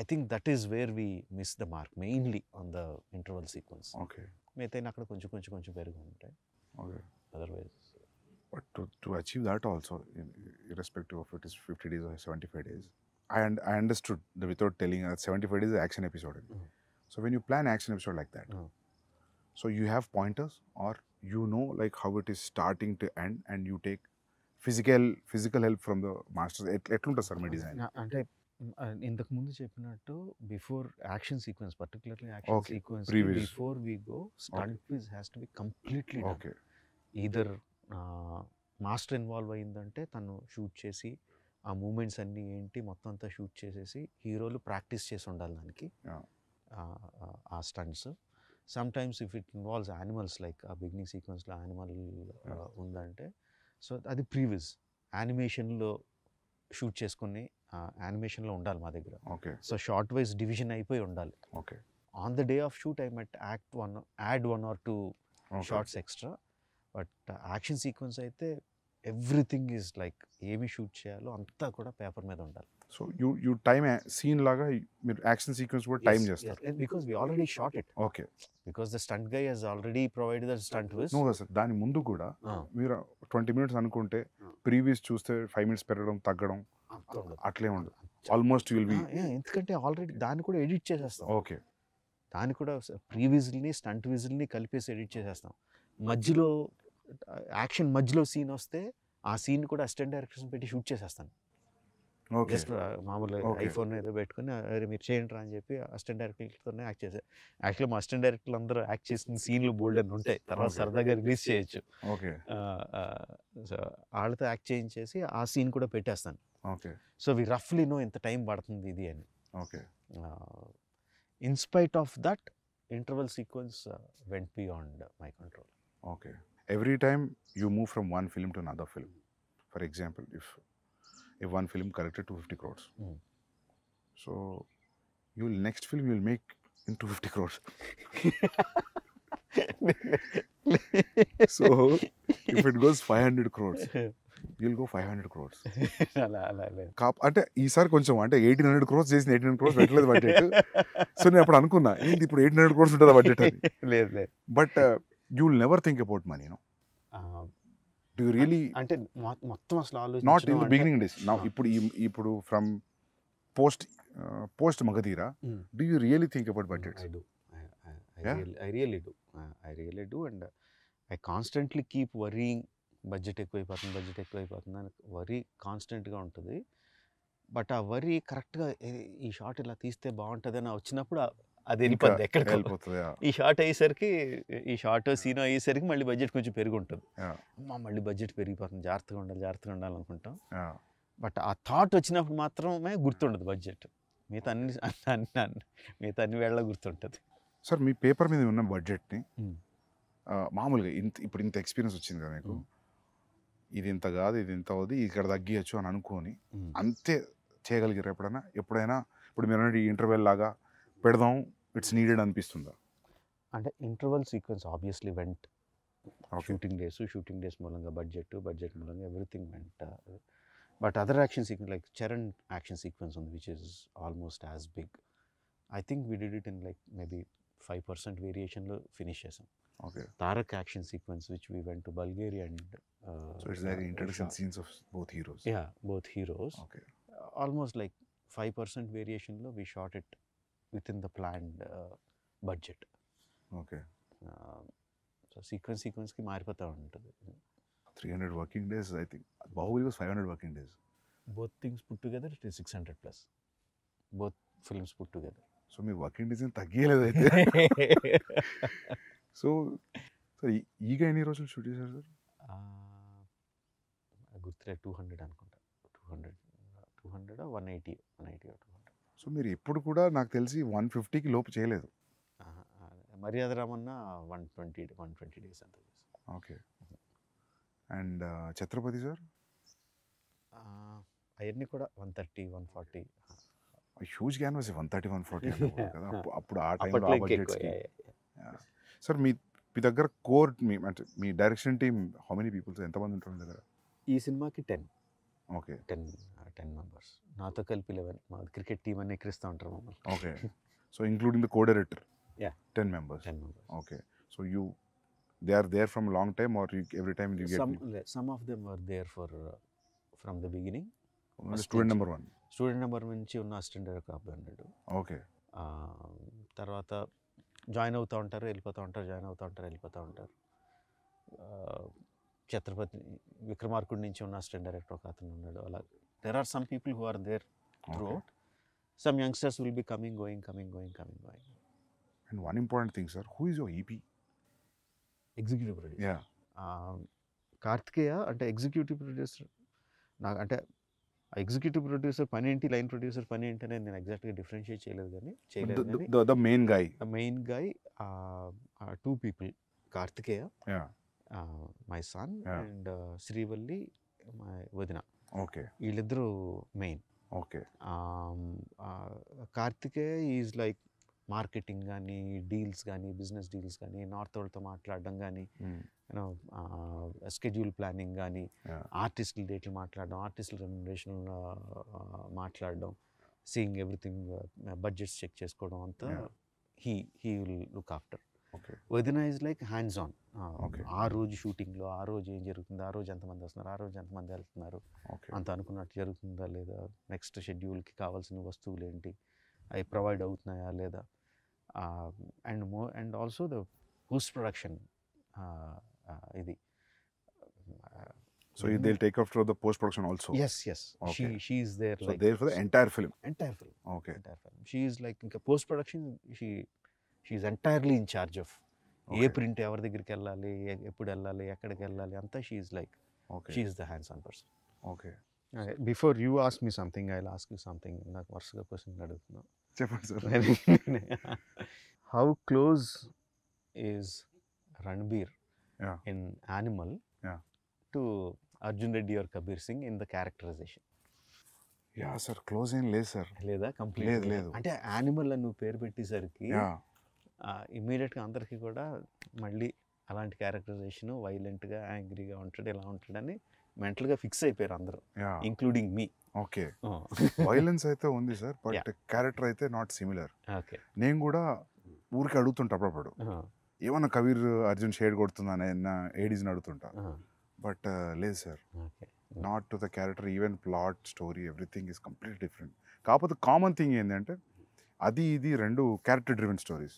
I think that is where we miss the mark mainly on the interval sequence okay మిగతా అక్కడ కొంచెం కొంచెం కొంచెం పెరుగు ఉంటాయి otherwise But to, to achieve that also, irrespective of it is 50 days or 75 days, I, un I understood the, without telling that uh, 75 days is action episode. Mm So when you plan action episode like that, mm so you have pointers or you know like how it is starting to end and you take physical physical help from the masters ఎట్లుంటుంది sir మీ design అంటే ఇంతకు ముందు చెప్పినట్టు before action sequence particularly action sequence before we go stunt fix has to be completely okay either master involve అయిందంటే తను shoot చేసి ఆ మూమెంట్స్ అన్నీ ఏంటి మొత్తం అంతా షూట్ చేసేసి హీరోలు ప్రాక్టీస్ చేసి ఉండాలి దానికి ఆ stunts sometimes if it involves animals like ఆ బిగినింగ్ సీక్వెన్స్లో యానిమల్ ఉందంటే సో అది ప్రీవియస్ యానిమేషన్లో షూట్ చేసుకుని యానిమేషన్లో ఉండాలి మా దగ్గర okay so shot wise division అయిపోయి ఉండాలి okay on the day of shoot I met act one and one or two shots extra but action sequence అయితే ఎవ్రీథింగ్ ఈజ్ లైక్ ఏమి షూట్ చేయాలో అంతా కూడా పేపర్ మీద ఉండాలి so you you time scene లాగా మీరు యాక్షన్ సీక్వెన్స్ కూడా టైం చేస్తారు because we already shot it okay because the stunt guy has already provide the stunt vis no sir దాని ముందు కూడా మీరు ట్వంటీ మినిట్స్ అనుకుంటే ప్రీవియస్ చూస్తే ఫైవ్ మినిట్స్ పెరగడం తగ్గడం అట్లే ఉండదు ఆల్మోస్ట్ విల్ బి ఎందుకంటే ఆల్రెడీ దాన్ని కూడా ఎడిట్ చేసేస్తాం ఓకే దాన్ని కూడా ని స్టంట్ విజిల్ని కలిపేసి ఎడిట్ చేసేస్తాం మధ్యలో యాక్షన్ మధ్యలో సీన్ వస్తే ఆ సీన్ కూడా అసిస్టెంట్ డైరెక్టర్స్ పెట్టి షూట్ చేసేస్తాను జస్ట్ మామూలు ఐఫోన్ ఏదో పెట్టుకుని అరే మీరు చేయండి అని చెప్పి అసిస్టెంట్ డైరెక్టర్తోనే యాక్ట్ చేసే యాక్చువల్లీ మా అసిస్టెంట్ డైరెక్టర్లు అందరూ యాక్ట్ చేసిన సీన్లు బోల్డ్ అని ఉంటాయి తర్వాత సరదాగా రిలీజ్ చేయొచ్చు ఓకే సో వాళ్ళతో యాక్ట్ చేయించేసి ఆ సీన్ కూడా పెట్టేస్తాను ఓకే సో వి రఫ్లీ నో ఎంత టైం పడుతుంది ఇది అని okay in spite of that interval sequence went beyond my control okay every time you move from one film to another film. For example, if if one film collected 250 crores, mm. so you'll next film you'll make in 250 crores. so if it goes 500 crores, you'll go 500 crores. అంటే ఈసారి కొంచెం అంటే eighteen hundred crores చేసిన eighteen hundred crores పెట్టలేదు budget so నేను అప్పుడు అనుకున్నా ఏంటి ఇప్పుడు ఎయిటీన్ హండ్రెడ్ క్రోర్స్ ఉంటుందా బడ్జెట్ అని లేదు but you will never think about money no do really అంటే మొత్తం అసలు ఆలోచన not in the beginning days నా ఇప్పుడు ఇప్పుడు from post post Magadheera do you really think about budget I do I really do I really do and I constantly keep worrying budget ఎక్కువైపోతుంది budget ఎక్కువైపోతుంది అని వరీ కాన్స్టెంట్గా ఉంటుంది బట్ ఆ వరి కరెక్ట్గా ఈ షార్ట్ ఇలా తీస్తే బాగుంటుంది అని వచ్చినప్పుడు అది వెళ్ళిపోతుంది ఎక్కడ వెళ్ళిపోతుంది ఈ షార్ట్ అయ్యేసరికి ఈ షార్ట్ సీన్ అయ్యేసరికి మళ్ళీ బడ్జెట్ కొంచెం పెరుగుంటుంది అమ్మ మళ్ళీ బడ్జెట్ పెరిగిపోతుంది జాగ్రత్తగా ఉండాలి జాగ్రత్తగా ఉండాలనుకుంటాం బట్ ఆ థాట్ వచ్చినప్పుడు మాత్రమే గుర్తుండదు బడ్జెట్ మిగతా అన్ని అన్ని మిగతా అన్ని వేళ గుర్తుంటుంది సార్ మీ పేపర్ మీద ఉన్న బడ్జెట్ని మామూలుగా ఇంత ఇప్పుడు ఇంత ఎక్స్పీరియన్స్ వచ్చింది కదా మీకు ఇది ఇంత కాదు ఇది ఇంత అవుది ఇక్కడ తగ్గియచ్చు అని అనుకొని అంతే చేయగలిగారు ఎప్పుడైనా ఎప్పుడైనా ఇప్పుడు మీరు ఈ ఇంటర్వెల్ లాగా పెడదాం ఇట్స్ నీడెడ్ అనిపిస్తుందా అంటే interval sequence obviously went shooting days shooting days మూలంగా బడ్జెట్ బడ్జెట్ మూలంగా ఎవ్రీథింగ్ వెంట but other action sequence like Charan action sequence ఉంది which is almost as big I think we did it in like maybe five percent వేరియేషన్లో finish చేసాం okay Tarak action sequence which we went to Bulgaria and scenes of both heroes yeah both heroes okay almost like five percent వేరియేషన్లో we short it within the planned uh, budget. Okay so sequence సీక్వెన్స్కి మారిపోతూ ఉంటుంది three hundred working days I think Baahubali was five hundred working days both things put together it is six hundred plus both films put together so మీ working days ఏం అయితే so sir Eega ఎన్ని రోజులు shoot చేశారు sir గుర్తులే two hundred అనుకుంటా two hundred two hundred one eighty one eighty సో మీరు ఎప్పుడు కూడా నాకు తెలిసి వన్ ఫిఫ్టీకి లోపు చేయలేదు Maryada Ramanna one twenty one twenty days అంత ఓకే అండ్ ఛత్రపతి సార్ అవన్నీ కూడా one thirty one forty huge canvas one thirty one forty కదా అప్పుడు ఆ టైంలో సార్ మీ మీ దగ్గర కోర్ మీ అంటే మీ direction team how many peoples ఎంతమంది ఉంటారు మీ దగ్గర ఈ సినిమాకి ten okay ten ten members నాతో కలిపి లెవెన్ మా క్రికెట్ టీం అని ఎక్కిస్తూ ఉంటారు మమ్మల్ని okay so including the codirector yeah ten members ten members okay so you they are there from long time are you every time you get some of them are there for from the beginning student number one student number నుంచి ఉన్న assistant director అబ్బాయి ఉన్నాడు okay తర్వాత join అవుతూ ఉంటారు వెళ్ళిపోతూ ఉంటారు join అవుతూ ఉంటారు వెళ్ళిపోతూ ఉంటారు ఛత్రపతి విక్రమార్కుడి నుంచి ఉన్న అసిస్టెంట్ డైరెక్టర్ ఒక అతను ఉన్నాడు అలా There are some people who are there throughout. Okay. Some youngsters will be coming, going, coming, going, coming, going. And one important thing, sir, who is your EP? Executive producer yeah Karthikeya అంటే executive producer నాకు అంటే executive producer పని ఏంటి line producer పని ఏంటి అనేది నేను ఎగ్జాక్ట్గా డిఫరెన్షియేట్ చేయలేదు కానీ చేయలేదు the main guy the main guy two people Karthikeya my son and Srivalli my వదిన ఓకే వీళ్ళిద్దరూ main okay Karthike is like marketing కానీ డీల్స్ కానీ బిజినెస్ డీల్స్ కానీ నార్త్ వాళ్ళతో మాట్లాడడం కానీ యూనో స్కెడ్యూల్ ప్లానింగ్ కానీ ఆర్టిస్టుల డేట్లు మాట్లాడడం ఆర్టిస్టుల రెమ్యునరేషన్ మాట్లాడడం సీయింగ్ ఎవ్రీథింగ్ బడ్జెట్స్ చెక్ చేసుకోవడం అంతా he he will look after వదినా ఇస్ లైక్ హ్యాండ్స్ ఆన్ ఆ రోజు షూటింగ్లో ఆ రోజు ఏం జరుగుతుంది ఆ రోజు ఎంతమంది వస్తున్నారు ఆ రోజు ఎంతమంది వెళ్తున్నారు అంత అనుకున్నట్టు జరుగుతుందా లేదా నెక్స్ట్ షెడ్యూల్కి కావాల్సిన వస్తువులు ఏంటి అవి ప్రొవైడ్ అవుతున్నాయా లేదా అండ్ మో and also the post production ఇది so they take off the post production also yes yes she she is there like there for the entire film entire film okay entire film she is like ఇంకా post production she she entirely in charge of a print ఎవరి దగ్గరికి వెళ్ళాలి ఎప్పుడు వెళ్ళాలి ఎక్కడికి వెళ్ళాలి అంతా she like she the hands on person okay before you ask me something I ask you something నాకు వరుసగా క్వశ్చన్ అడుగుతున్నా చెప్పండి sir how close is Ranbir in Animal to Arjun Reddy or Kabir Singh in the characterization yeah sir close ఏం లేదు sir లేదా complete లేదు అంటే animal అని నువ్వు పేరు పెట్టేసరికి ఇమీడియట్గా అందరికీ కూడా మళ్ళీ అలాంటి క్యారెక్టరైజేషన్ వైలెంట్గా యాంగ్రీగా ఉంటాడు ఇలా ఉంటాడని మెంటల్గా ఫిక్స్ అయిపోయారు అందరూ ఇంక్లూడింగ్ మీ ఓకే వైలెన్స్ అయితే ఉంది సార్ బట్ క్యారెక్టర్ అయితే నాట్ సిమిలర్ నేను కూడా ఊరికి అడుగుతుంటా అప్పుడప్పుడు ఏమన్నా కబీర్ అర్జున్ షేడ్ కొడుతుందని ఏడీస్ని అడుగుతుంటా బట్ uh, లేదు sir not to the character even plot story everything is complete different కాకపోతే కామన్ థింగ్ ఏంటంటే అది ఇది రెండు క్యారెక్టర్ డ్రివెన్ స్టోరీస్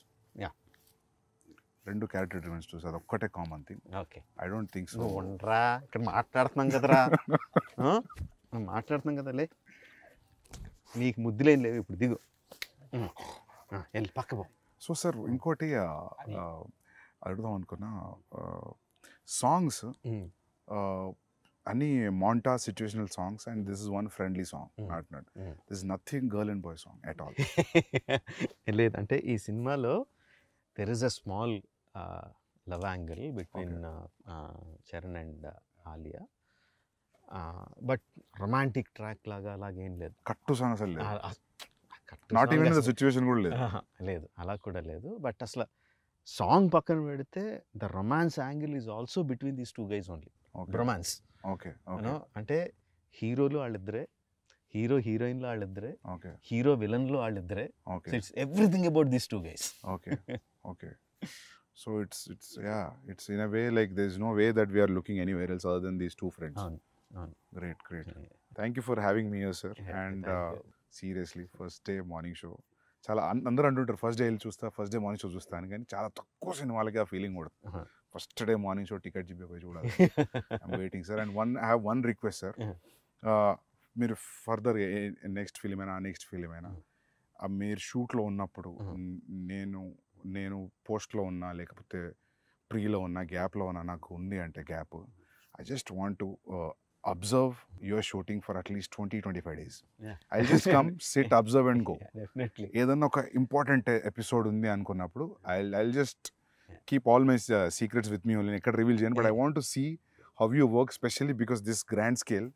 రెండు క్యారెక్టర్ డ్రివెన్స్ టూస్ అది ఒక్కటే common thing okay I don't think so ఉండరా ఇక్కడ మాట్లాడుతున్నాం కదరా మనం మాట్లాడుతున్నాం కదలే నీకు ముద్దులేం లేవు ఇప్పుడు దిగు వెళ్ళి పక్క పో సో సార్ ఇంకోటి అడుగుదాం అనుకున్నా సాంగ్స్ అన్ని మాంటా situational songs and this is one friendly song not not this nothing girl and boy song at all లేదంటే ఈ సినిమాలో there is a small love angle between Charan and uh, Alia but romantic track లాగా అలాగేం లేదు కట్టు song సమస్యలు not even situation కూడా లేదు లేదు అలా కూడా లేదు బట్ అసలు సాంగ్ పక్కన పెడితే the romance angle is also between these two guys only romance okay అంటే హీరోలు వాళ్ళిద్దరే హీరో హీరోయిన్లో వాళ్ళిద్దరే హీరో విలన్లో వాళ్ళిద్దరే it's everything about these two guys okay okay so it's it's yeah it's in a way like there is no way that we are looking anywhere else other than these two friends great great thank you for having me yeah sir and seriously first day morning show చాలా అందరూ అంటుంటారు first day వెళ్ళి చూస్తా first day morning show చూస్తాను కానీ చాలా తక్కువ సినిమాలకి ఆ ఫీలింగ్ కూడా first day morning show ticket చెప్పి పోయి చూడాలి waiting sir and one I have one request sir మీరు ఫర్దర్ నెక్స్ట్ ఫిలిం అయినా నెక్స్ట్ ఫిలిం అయినా mm. మీరు షూట్లో ఉన్నప్పుడు mm-hmm. నేను నేను పోస్ట్లో ఉన్నా లేకపోతే ప్రీలో ఉన్నా గ్యాప్లో ఉన్నా నాకు ఉంది అంటే gap I just want to observe your shooting for at least twenty twenty five days I just come sit observe and go ఏదన్నా ఒక ఇంపార్టెంట్ ఎపిసోడ్ ఉంది అనుకున్నప్పుడు I I just keep all my secrets with me only ఎక్కడ reveal చేయను but I want to see how you work specially because this grand scale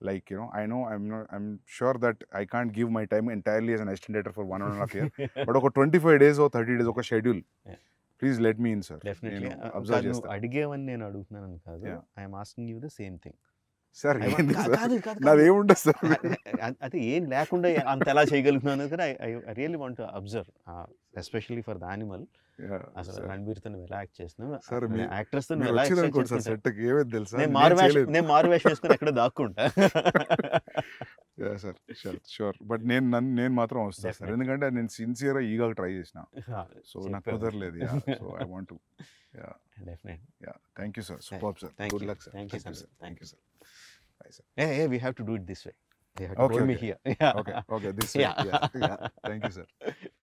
like you know i know i'm not i'm sure that i can't give my time entirely as an estimator for one and a half year but okay 25 days or 30 days okay, schedule yeah. please let me in sir definitely uh, you know, observe చేస్తా అడిగేవని నేను అడుగుతున్నాను కాదు sir నాదేముండదు sir అది ఏం లేకుండా అంత ఎలా చేయగలుగుతున్నాను కానీ I really want observe especially for the Animal అసలు రణబీర్ తో ఎలా యాక్ట్ చేస్తున్నావు యాక్ట్రెస్ తో ఎలా సెట్ ఏమేది తెలుసా నేను మారు నేను మారు వేషం వేసుకుని ఎక్కడ దాక్కుంటా సార్ షూర్ షూర్ బట్ నేను నన్ను నేను మాత్రం వస్తాను సార్ ఎందుకంటే నేను సిన్సియర్ ఈగా ట్రై చేసిన సో నాకు కుదరలేదు so I want yeah definite yeah thank you sir super sir good luck sir thank you sir thank you sir I said. Yeah, yeah, we have to do it this way. They had okay, okay. me here. Yeah. Okay, okay, this way. Yeah. yeah. yeah. Thank you, sir.